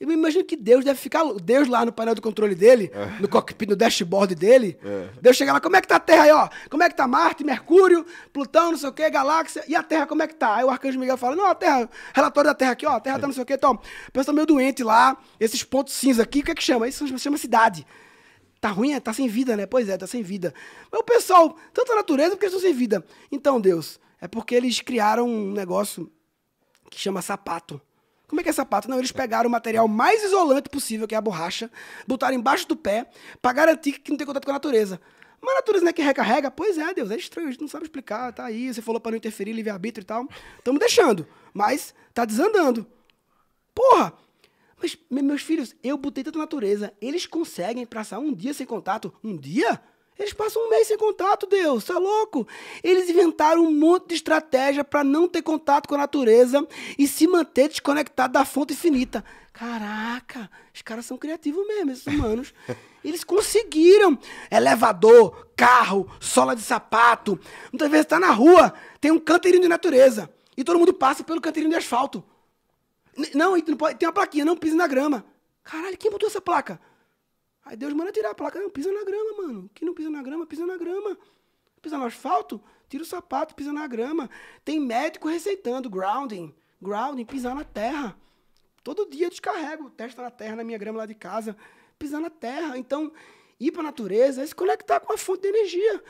Eu me imagino que Deus deve ficar. Deus lá no painel de controle dele, é. no cockpit, no dashboard dele. É. Deus chega lá, como é que tá a Terra aí, ó? Como é que tá Marte, Mercúrio, Plutão, não sei o quê, galáxia. E a Terra, como é que tá? Aí o Arcanjo Miguel fala: não, a Terra, relatório da Terra aqui, ó, a Terra tá não sei o quê, então, pessoal tá meio doente lá, esses pontos cinza aqui, o que é que chama? Isso chama cidade. Tá ruim, é, Tá sem vida, né? Pois é, tá sem vida. Mas o pessoal, tanto a natureza porque eles estão sem vida. Então, Deus, é porque eles criaram um negócio que chama sapato. Como é que é sapato? Não, eles pegaram o material mais isolante possível, que é a borracha, botaram embaixo do pé, para garantir que não tem contato com a natureza. Mas a natureza não é que recarrega? Pois é, Deus, é estranho, a gente não sabe explicar, tá aí, você falou para não interferir, livre-arbítrio e tal. Estamos deixando, mas tá desandando. Porra, mas meus filhos, eu botei tanta natureza. Eles conseguem passar um dia sem contato? Um dia? Eles passam um mês sem contato, Deus, tá louco? Eles inventaram um monte de estratégia para não ter contato com a natureza e se manter desconectado da fonte infinita. Caraca, os caras são criativos mesmo, esses humanos. (laughs) Eles conseguiram elevador, carro, sola de sapato. Muitas vezes tá na rua, tem um canteirinho de natureza e todo mundo passa pelo canteirinho de asfalto. Não, não pode, tem uma plaquinha, não pise na grama. Caralho, quem botou essa placa? Aí Deus manda tirar a placa. Não, pisa na grama, mano. Quem não pisa na grama, pisa na grama. Pisa no asfalto, tira o sapato, pisa na grama. Tem médico receitando grounding. Grounding, pisar na terra. Todo dia eu descarrego testa na terra, na minha grama lá de casa. Pisar na terra. Então, ir para a natureza é se conectar com a fonte de energia.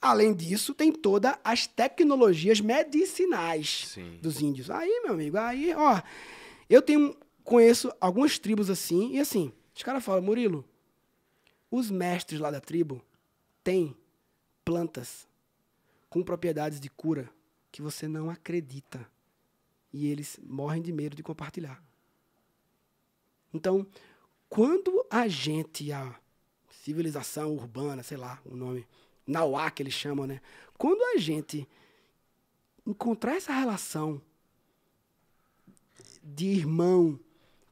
Além disso, tem todas as tecnologias medicinais Sim. dos índios. Aí, meu amigo, aí, ó. Eu tenho conheço algumas tribos assim, e assim, os caras falam, Murilo, os mestres lá da tribo têm plantas com propriedades de cura que você não acredita. E eles morrem de medo de compartilhar. Então, quando a gente, a civilização urbana, sei lá o nome, Nauá que eles chamam, né? Quando a gente encontrar essa relação de irmão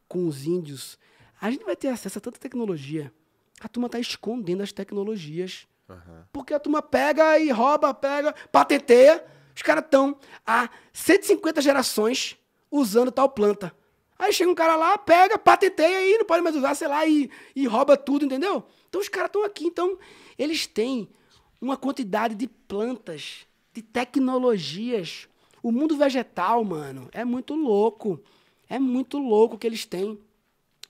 com os índios, a gente vai ter acesso a tanta tecnologia. A turma tá escondendo as tecnologias. Uhum. Porque a turma pega e rouba, pega, patenteia. Os caras estão há 150 gerações usando tal planta. Aí chega um cara lá, pega, patenteia e não pode mais usar, sei lá, e, e rouba tudo, entendeu? Então os caras estão aqui. Então, eles têm uma quantidade de plantas, de tecnologias. O mundo vegetal, mano, é muito louco. É muito louco o que eles têm.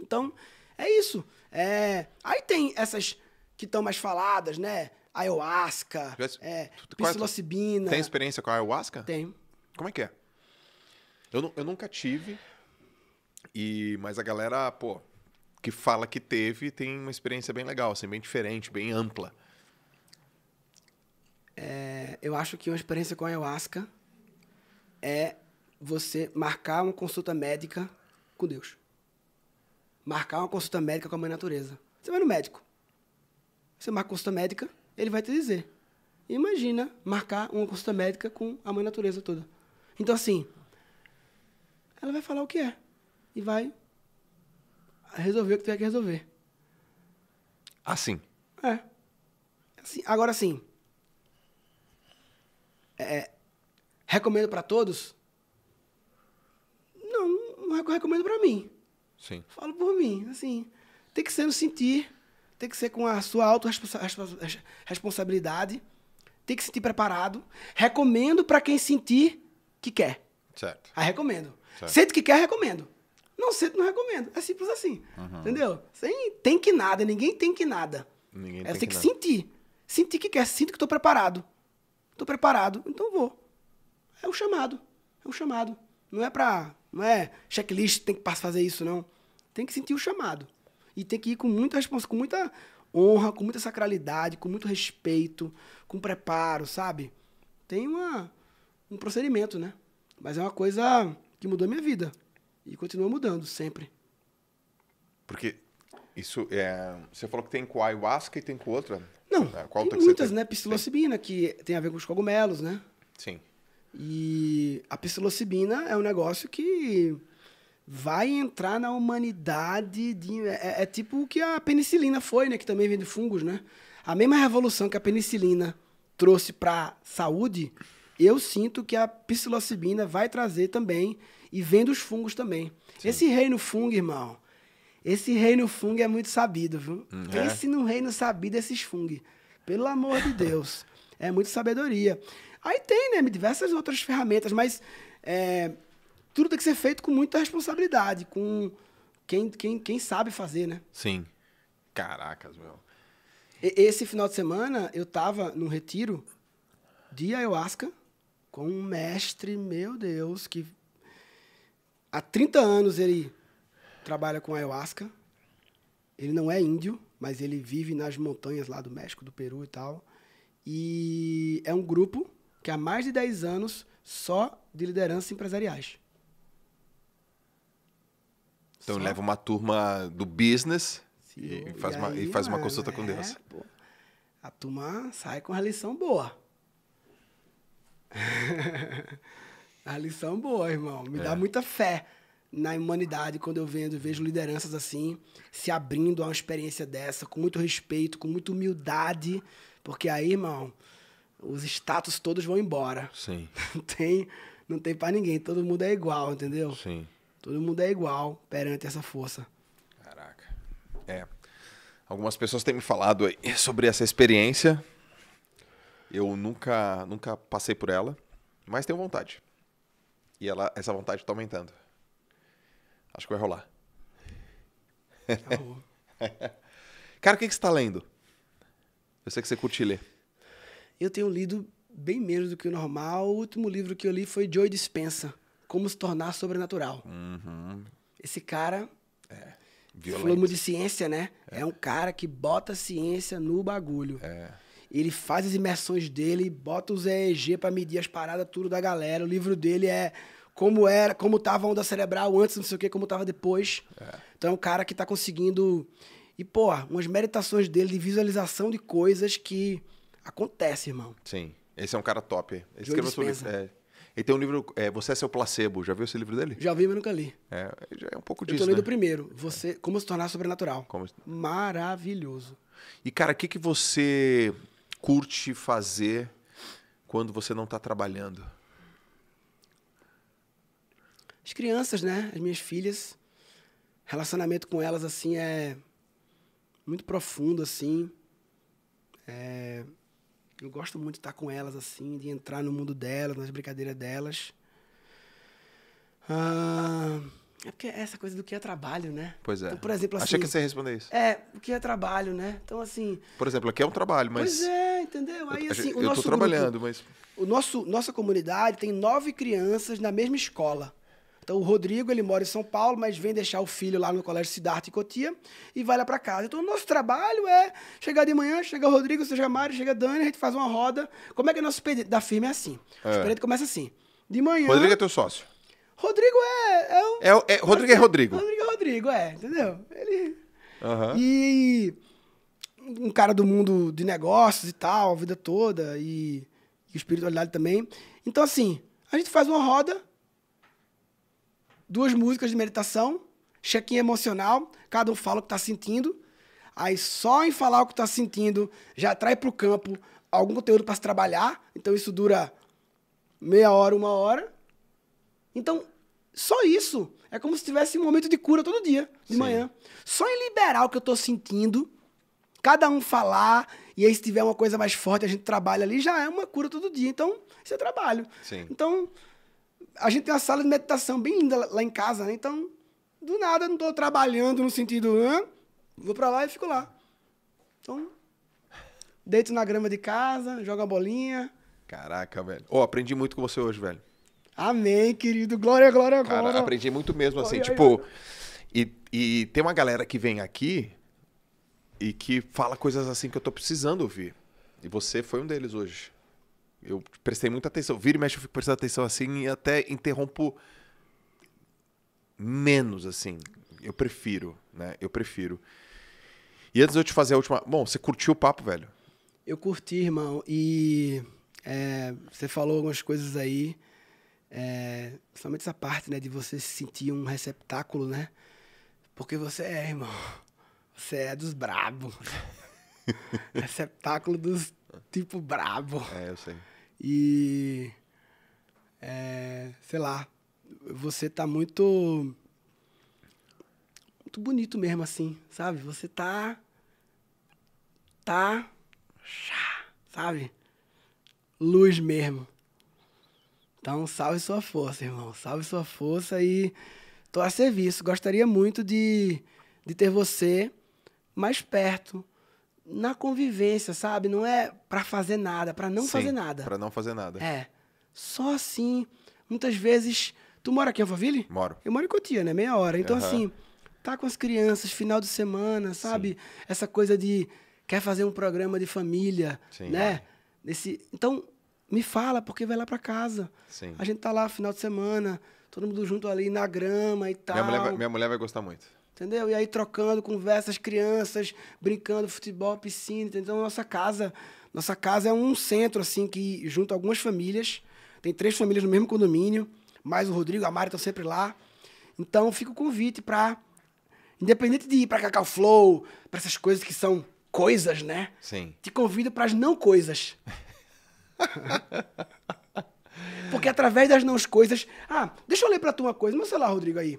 Então, é isso. É... Aí tem essas que estão mais faladas, né? Ayahuasca, é, psilocibina. Tem experiência com a ayahuasca? Tenho. Como é que é? Eu, eu nunca tive, e mas a galera, pô, que fala que teve, tem uma experiência bem legal, assim, bem diferente, bem ampla. É, eu acho que uma experiência com a ayahuasca é você marcar uma consulta médica com Deus. Marcar uma consulta médica com a mãe natureza. Você vai no médico. Você marca consulta médica, ele vai te dizer. Imagina marcar uma consulta médica com a mãe natureza toda. Então, assim, ela vai falar o que é. E vai resolver o que tiver que resolver. Assim. É. Assim, agora, assim. É, recomendo para todos recomendo para mim. Sim. Falo por mim, assim. Tem que ser no sentir, tem que ser com a sua auto responsabilidade, tem que se sentir preparado. Recomendo para quem sentir que quer. Certo. Aí ah, recomendo. Certo. Sente que quer, recomendo. Não sente, não recomendo. É simples assim. Uhum. Entendeu? Sem tem que nada, ninguém tem que nada. Ninguém é, tem, tem que, que sentir. Sentir que quer, sinto que estou preparado. Estou preparado, então vou. É um chamado. É um chamado. Não é para não é checklist, tem que fazer isso, não. Tem que sentir o chamado. E tem que ir com muita responsa, com muita honra, com muita sacralidade, com muito respeito, com preparo, sabe? Tem uma, um procedimento, né? Mas é uma coisa que mudou a minha vida. E continua mudando sempre. Porque isso é. Você falou que tem com a ayahuasca e tem com outra? Não. Tá, qual tem muitas, tem? né? Psilocibina, tem. que tem a ver com os cogumelos, né? Sim. E a psilocibina é um negócio que vai entrar na humanidade. De, é, é, é, tipo o que a penicilina foi, né? Que também vem de fungos, né? A mesma revolução que a penicilina trouxe para saúde, eu sinto que a psilocibina vai trazer também e vem dos fungos também. Sim. Esse reino fungo, irmão, esse reino fungo é muito sabido, viu? Uhum. Pense é? num reino sabido esses fungos. Pelo amor de Deus. é muito sabedoria. Aí tem, né, diversas outras ferramentas, mas é, tudo tem que ser feito com muita responsabilidade, com quem, quem, quem sabe fazer, né? Sim. Caracas, meu. E, esse final de semana, eu tava num retiro de ayahuasca com um mestre, meu Deus, que há 30 anos ele trabalha com ayahuasca. Ele não é índio, mas ele vive nas montanhas lá do México, do Peru e tal. E é um grupo que há mais de 10 anos só de lideranças empresariais. Então só. leva uma turma do business Sim, e, faz e, uma, aí, e faz mano, uma consulta é, com Deus. Pô, a turma sai com a lição boa. (laughs) a lição boa, irmão. Me é. dá muita fé na humanidade quando eu vendo, vejo lideranças assim, se abrindo a uma experiência dessa, com muito respeito, com muita humildade. Porque aí, irmão, os status todos vão embora. Sim. (laughs) Não tem, não tem para ninguém, todo mundo é igual, entendeu? Sim. Todo mundo é igual perante essa força. Caraca. É. Algumas pessoas têm me falado sobre essa experiência. Eu nunca, nunca passei por ela, mas tenho vontade. E ela, essa vontade está aumentando. Acho que vai rolar. (laughs) Cara, o que, que você está lendo? Eu sei que você curte ler eu tenho lido bem menos do que o normal. O último livro que eu li foi Joy Dispensa, Como se tornar sobrenatural. Uhum. Esse cara é. Falamos de ciência, né? É. é. um cara que bota a ciência no bagulho. É. Ele faz as imersões dele, bota os EEG para medir as paradas, tudo da galera. O livro dele é como era, como tava a onda cerebral antes, não sei o que, como tava depois. É. Então é um cara que tá conseguindo. E, pô, umas meditações dele de visualização de coisas que Acontece, irmão. Sim. Esse é um cara top. escreva sobre seu livro. É. Ele tem um livro, é, Você é Seu Placebo. Já viu esse livro dele? Já vi, mas nunca li. É, é um pouco disso. Eu tô lendo né? o primeiro, você, Como se tornar sobrenatural. Como... Maravilhoso. E, cara, o que, que você curte fazer quando você não está trabalhando? As crianças, né? As minhas filhas. Relacionamento com elas, assim, é muito profundo, assim. É, eu gosto muito de estar com elas, assim, de entrar no mundo delas, nas brincadeiras delas. Ah, é porque é essa coisa do que é trabalho, né? Pois é. Então, por exemplo, assim, Achei que você ia responder isso. É, o que é trabalho, né? Então, assim. Por exemplo, aqui é um trabalho, mas. Pois é, entendeu? Aí, assim, eu, o nosso. Eu tô trabalhando, grupo, mas. O nosso, nossa comunidade tem nove crianças na mesma escola. Então, o Rodrigo, ele mora em São Paulo, mas vem deixar o filho lá no Colégio Siddhartha e Cotia e vai lá para casa. Então, o nosso trabalho é chegar de manhã, chega o Rodrigo, chega a Mari, chega a Dani, a gente faz uma roda. Como é que é nosso expediente da firma é assim? É. O expediente começa assim. De manhã... Rodrigo é teu sócio? Rodrigo é... É, é, é Rodrigo é Rodrigo. Rodrigo é Rodrigo, é. Entendeu? Ele... Uhum. E... Um cara do mundo de negócios e tal, a vida toda. E, e espiritualidade também. Então, assim, a gente faz uma roda duas músicas de meditação, check-in emocional, cada um fala o que está sentindo. Aí só em falar o que está sentindo já atrai para o campo algum conteúdo para se trabalhar. Então isso dura meia hora, uma hora. Então só isso é como se tivesse um momento de cura todo dia, de Sim. manhã. Só em liberar o que eu estou sentindo, cada um falar e aí se tiver uma coisa mais forte a gente trabalha ali já é uma cura todo dia. Então isso é trabalho. Sim. Então a gente tem uma sala de meditação bem linda lá em casa, né? Então, do nada, não estou trabalhando no sentido, Hã? vou para lá e fico lá. Então, deito na grama de casa, jogo a bolinha. Caraca, velho. Ô, oh, aprendi muito com você hoje, velho. Amém, querido. Glória, glória, glória. Cara, aprendi muito mesmo, assim, glória, tipo... E, e tem uma galera que vem aqui e que fala coisas assim que eu tô precisando ouvir. E você foi um deles hoje. Eu prestei muita atenção. Vira e mexe, eu fico prestando atenção assim e até interrompo menos, assim. Eu prefiro, né? Eu prefiro. E antes de eu te fazer a última. Bom, você curtiu o papo, velho? Eu curti, irmão. E é, você falou algumas coisas aí. É, somente essa parte, né? De você se sentir um receptáculo, né? Porque você é, irmão. Você é dos brabos. (laughs) receptáculo dos tipo brabo. É, eu sei. E. É, sei lá. Você tá muito. Muito bonito mesmo, assim, sabe? Você tá. Tá. Sabe? Luz mesmo. Então, salve sua força, irmão. Salve sua força e tô a serviço. Gostaria muito de, de ter você mais perto na convivência, sabe? Não é para fazer nada, para não Sim, fazer nada. Para não fazer nada. É. Só assim, muitas vezes. Tu mora aqui em Alphaville? Moro. Eu moro em Cotia, né? Meia hora. Então, uhum. assim, tá com as crianças, final de semana, sabe? Sim. Essa coisa de quer fazer um programa de família, Sim, né? É. Esse, então, me fala, porque vai lá para casa. Sim. A gente tá lá final de semana, todo mundo junto ali na grama e tal. Minha mulher vai, minha mulher vai gostar muito entendeu? E aí trocando conversas, crianças, brincando futebol, piscina, entendeu? Então, nossa casa, nossa casa é um centro, assim, que junta algumas famílias. Tem três famílias no mesmo condomínio, mais o Rodrigo, a Mari estão sempre lá. Então, fica o convite para, independente de ir para Cacau Flow, para essas coisas que são coisas, né? Sim. Te convido para as não coisas. (laughs) Porque através das não coisas. Ah, deixa eu ler para tu uma coisa. Mas sei lá, Rodrigo, aí.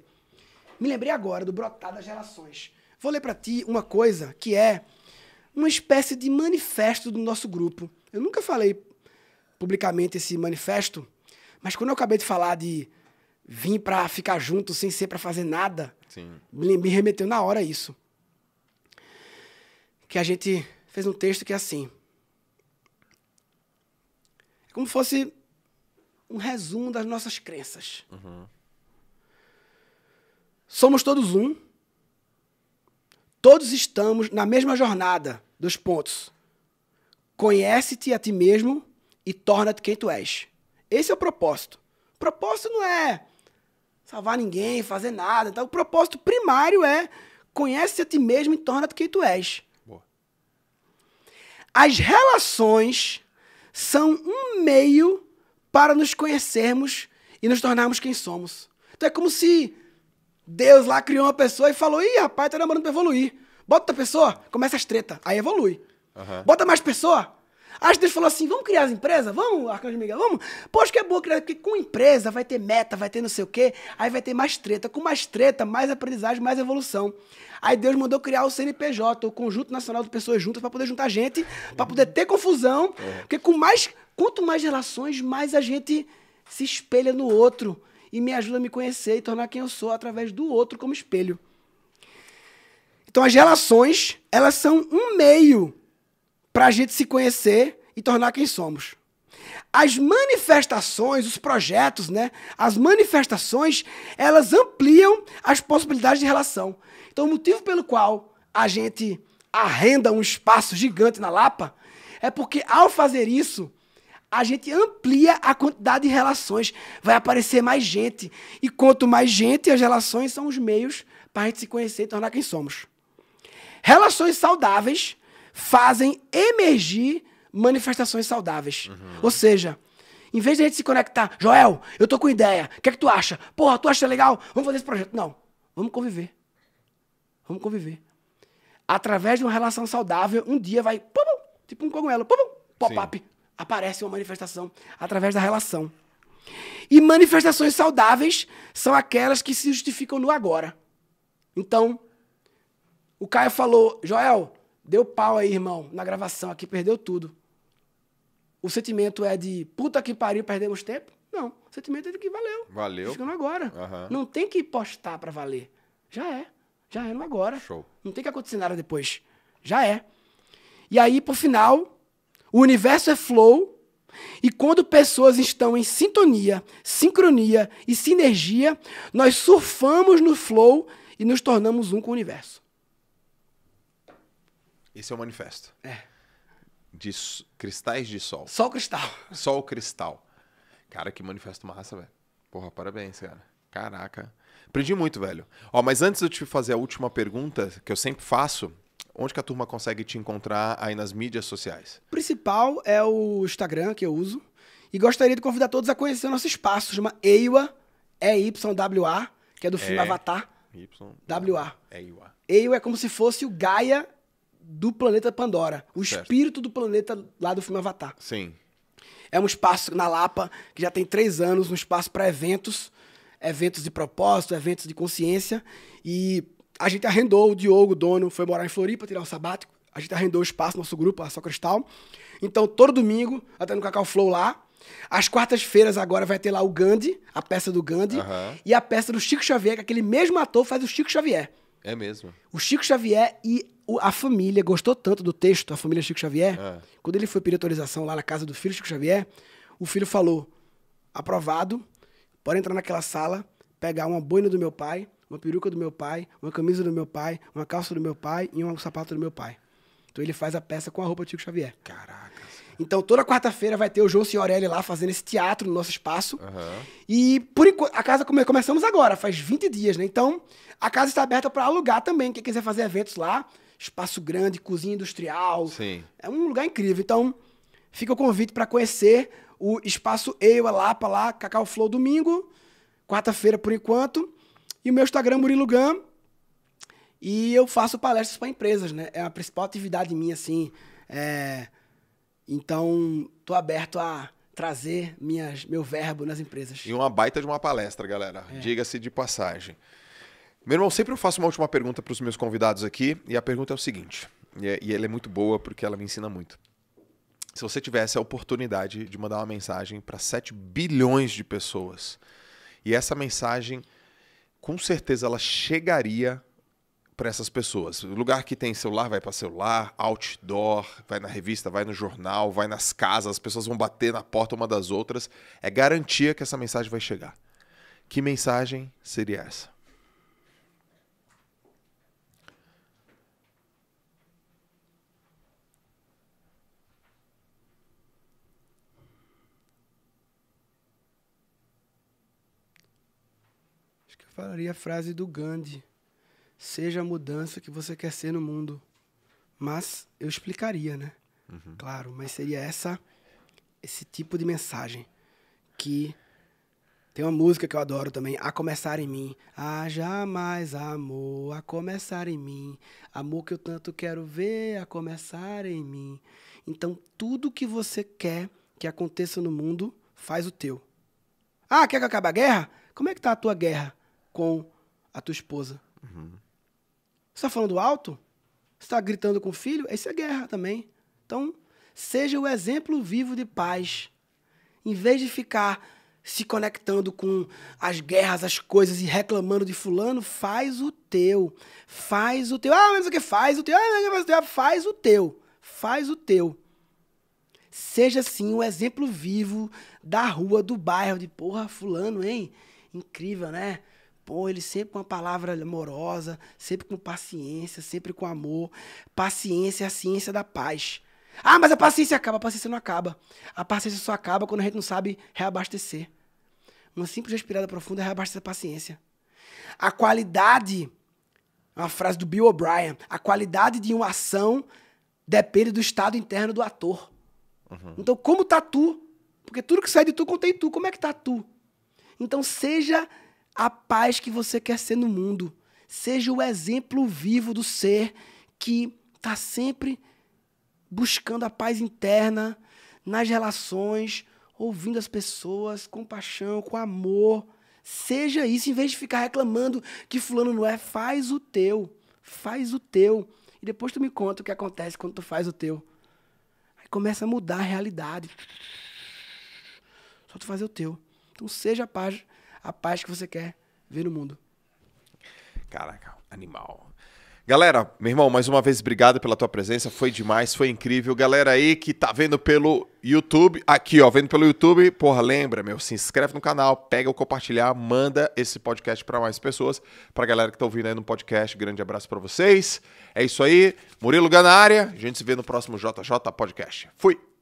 Me lembrei agora do brotar das relações. Vou ler para ti uma coisa que é uma espécie de manifesto do nosso grupo. Eu nunca falei publicamente esse manifesto, mas quando eu acabei de falar de vir para ficar junto sem ser para fazer nada, Sim. me remeteu na hora isso. Que a gente fez um texto que é assim. É como fosse um resumo das nossas crenças. Uhum. Somos todos um. Todos estamos na mesma jornada dos pontos. Conhece-te a ti mesmo e torna-te quem tu és. Esse é o propósito. O propósito não é salvar ninguém, fazer nada. Então, o propósito primário é conhece-te a ti mesmo e torna-te quem tu és. Boa. As relações são um meio para nos conhecermos e nos tornarmos quem somos. Então é como se Deus lá criou uma pessoa e falou: ih, rapaz, tá demorando pra evoluir. Bota outra pessoa, começa as treta, aí evolui. Uhum. Bota mais pessoa. Aí Deus falou assim: vamos criar as empresas? Vamos, Arcanjo Miguel, vamos? Poxa, que é boa criar, porque com empresa vai ter meta, vai ter não sei o quê, aí vai ter mais treta. Com mais treta, mais aprendizagem, mais evolução. Aí Deus mandou criar o CNPJ, o Conjunto Nacional de Pessoas Juntas, para poder juntar gente, para poder ter confusão. É. Porque com mais, quanto mais relações, mais a gente se espelha no outro e me ajuda a me conhecer e tornar quem eu sou através do outro como espelho. Então as relações, elas são um meio para a gente se conhecer e tornar quem somos. As manifestações, os projetos, né? As manifestações, elas ampliam as possibilidades de relação. Então, o motivo pelo qual a gente arrenda um espaço gigante na Lapa é porque, ao fazer isso, a gente amplia a quantidade de relações. Vai aparecer mais gente. E quanto mais gente, as relações são os meios para a gente se conhecer e tornar quem somos. Relações saudáveis fazem emergir manifestações saudáveis. Uhum. Ou seja, em vez de a gente se conectar, Joel, eu tô com ideia, o que é que tu acha? Porra, tu acha legal? Vamos fazer esse projeto. Não, vamos conviver. Vamos conviver. Através de uma relação saudável, um dia vai, pum, tipo um cogumelo, pum, pop-up, aparece uma manifestação através da relação. E manifestações saudáveis são aquelas que se justificam no agora. Então, o Caio falou: Joel, deu pau aí, irmão, na gravação aqui, perdeu tudo. O sentimento é de puta que pariu, perdemos tempo? Não. O sentimento é de que valeu. Valeu. no agora. Uhum. Não tem que postar para valer. Já é. Já é no agora. Show. Não tem que acontecer nada depois. Já é. E aí, por final, o universo é flow, e quando pessoas estão em sintonia, sincronia e sinergia, nós surfamos no flow e nos tornamos um com o universo. Esse é o manifesto. É. De cristais de sol. Sol cristal. Sol cristal. Cara, que manifesto massa, velho. Porra, parabéns, cara. Caraca. Aprendi muito, velho. Ó, mas antes de eu te fazer a última pergunta, que eu sempre faço, onde que a turma consegue te encontrar aí nas mídias sociais? O principal é o Instagram, que eu uso. E gostaria de convidar todos a conhecer o nosso espaço, chama EIWA, E-Y-W-A, que é do filme é... Avatar. Y-W-A. EIWA. EIWA é como se fosse o Gaia do planeta Pandora. O certo. espírito do planeta lá do filme Avatar. Sim. É um espaço na Lapa, que já tem três anos, um espaço para eventos, eventos de propósito, eventos de consciência. E a gente arrendou, o Diogo, o dono, foi morar em Floripa, tirar o sabático. A gente arrendou o espaço, nosso grupo, a Só Cristal. Então, todo domingo, até tá no Cacau Flow lá. Às quartas-feiras agora vai ter lá o Gandhi, a peça do Gandhi. Uhum. E a peça do Chico Xavier, que aquele mesmo ator faz o Chico Xavier. É mesmo. O Chico Xavier e a família gostou tanto do texto, a família Chico Xavier. É. Quando ele foi pedir autorização lá na casa do filho Chico Xavier, o filho falou: aprovado, pode entrar naquela sala, pegar uma boina do meu pai, uma peruca do meu pai, uma camisa do meu pai, uma calça do meu pai e um sapato do meu pai. Então ele faz a peça com a roupa do Chico Xavier. Caraca. Então toda quarta-feira vai ter o João Ciorelli lá fazendo esse teatro no nosso espaço. Uhum. E por enquanto, a casa come, começamos agora, faz 20 dias, né? Então a casa está aberta para alugar também, quem quiser fazer eventos lá. Espaço grande, cozinha industrial. Sim. É um lugar incrível. Então fica o convite para conhecer o espaço Eu, a Lapa lá, Cacau Flow domingo, quarta-feira por enquanto. E o meu Instagram, é Murilo Gam. E eu faço palestras para empresas, né? É a principal atividade minha, assim. É... Então, tô aberto a trazer minhas, meu verbo nas empresas. E uma baita de uma palestra, galera. É. Diga-se de passagem. Meu irmão, sempre eu faço uma última pergunta para os meus convidados aqui. E a pergunta é o seguinte. E, é, e ela é muito boa porque ela me ensina muito. Se você tivesse a oportunidade de mandar uma mensagem para 7 bilhões de pessoas e essa mensagem com certeza ela chegaria para essas pessoas. O lugar que tem celular vai para celular, outdoor, vai na revista, vai no jornal, vai nas casas, as pessoas vão bater na porta uma das outras. É garantia que essa mensagem vai chegar. Que mensagem seria essa? falaria a frase do Gandhi: Seja a mudança que você quer ser no mundo. Mas eu explicaria, né? Uhum. Claro, mas seria essa esse tipo de mensagem que tem uma música que eu adoro também, A Começar em Mim. Ah, jamais amor, a começar em mim. Amor que eu tanto quero ver, a começar em mim. Então, tudo que você quer que aconteça no mundo, faz o teu. Ah, quer que acabe a guerra? Como é que tá a tua guerra? com a tua esposa. Uhum. Você está falando alto? Você está gritando com o filho? Isso é guerra também. Então, seja o exemplo vivo de paz. Em vez de ficar se conectando com as guerras, as coisas e reclamando de fulano, faz o teu. Faz o teu. Ah, mas o que faz o teu? Ah, mas o teu. Faz o teu. Faz o teu. Seja sim um exemplo vivo da rua, do bairro, de porra, fulano, hein? Incrível, né? Pô, ele sempre com uma palavra amorosa, sempre com paciência, sempre com amor. Paciência é a ciência da paz. Ah, mas a paciência acaba. A paciência não acaba. A paciência só acaba quando a gente não sabe reabastecer. Uma simples respirada profunda reabastece a paciência. A qualidade, uma frase do Bill O'Brien, a qualidade de uma ação depende do estado interno do ator. Uhum. Então, como tá tu? Porque tudo que sai de tu contém tu. Como é que tá tu? Então, seja a paz que você quer ser no mundo. Seja o exemplo vivo do ser que está sempre buscando a paz interna nas relações, ouvindo as pessoas com paixão, com amor. Seja isso, em vez de ficar reclamando que fulano não é, faz o teu. Faz o teu. E depois tu me conta o que acontece quando tu faz o teu. Aí começa a mudar a realidade. Só tu fazer o teu. Então seja a paz a paz que você quer ver no mundo. Caraca, animal. Galera, meu irmão, mais uma vez obrigado pela tua presença, foi demais, foi incrível. Galera aí que tá vendo pelo YouTube, aqui ó, vendo pelo YouTube, porra, lembra, meu, se inscreve no canal, pega o compartilhar, manda esse podcast para mais pessoas, pra galera que tá ouvindo aí no podcast, grande abraço para vocês. É isso aí, Murilo Ganária, a gente se vê no próximo JJ Podcast. Fui.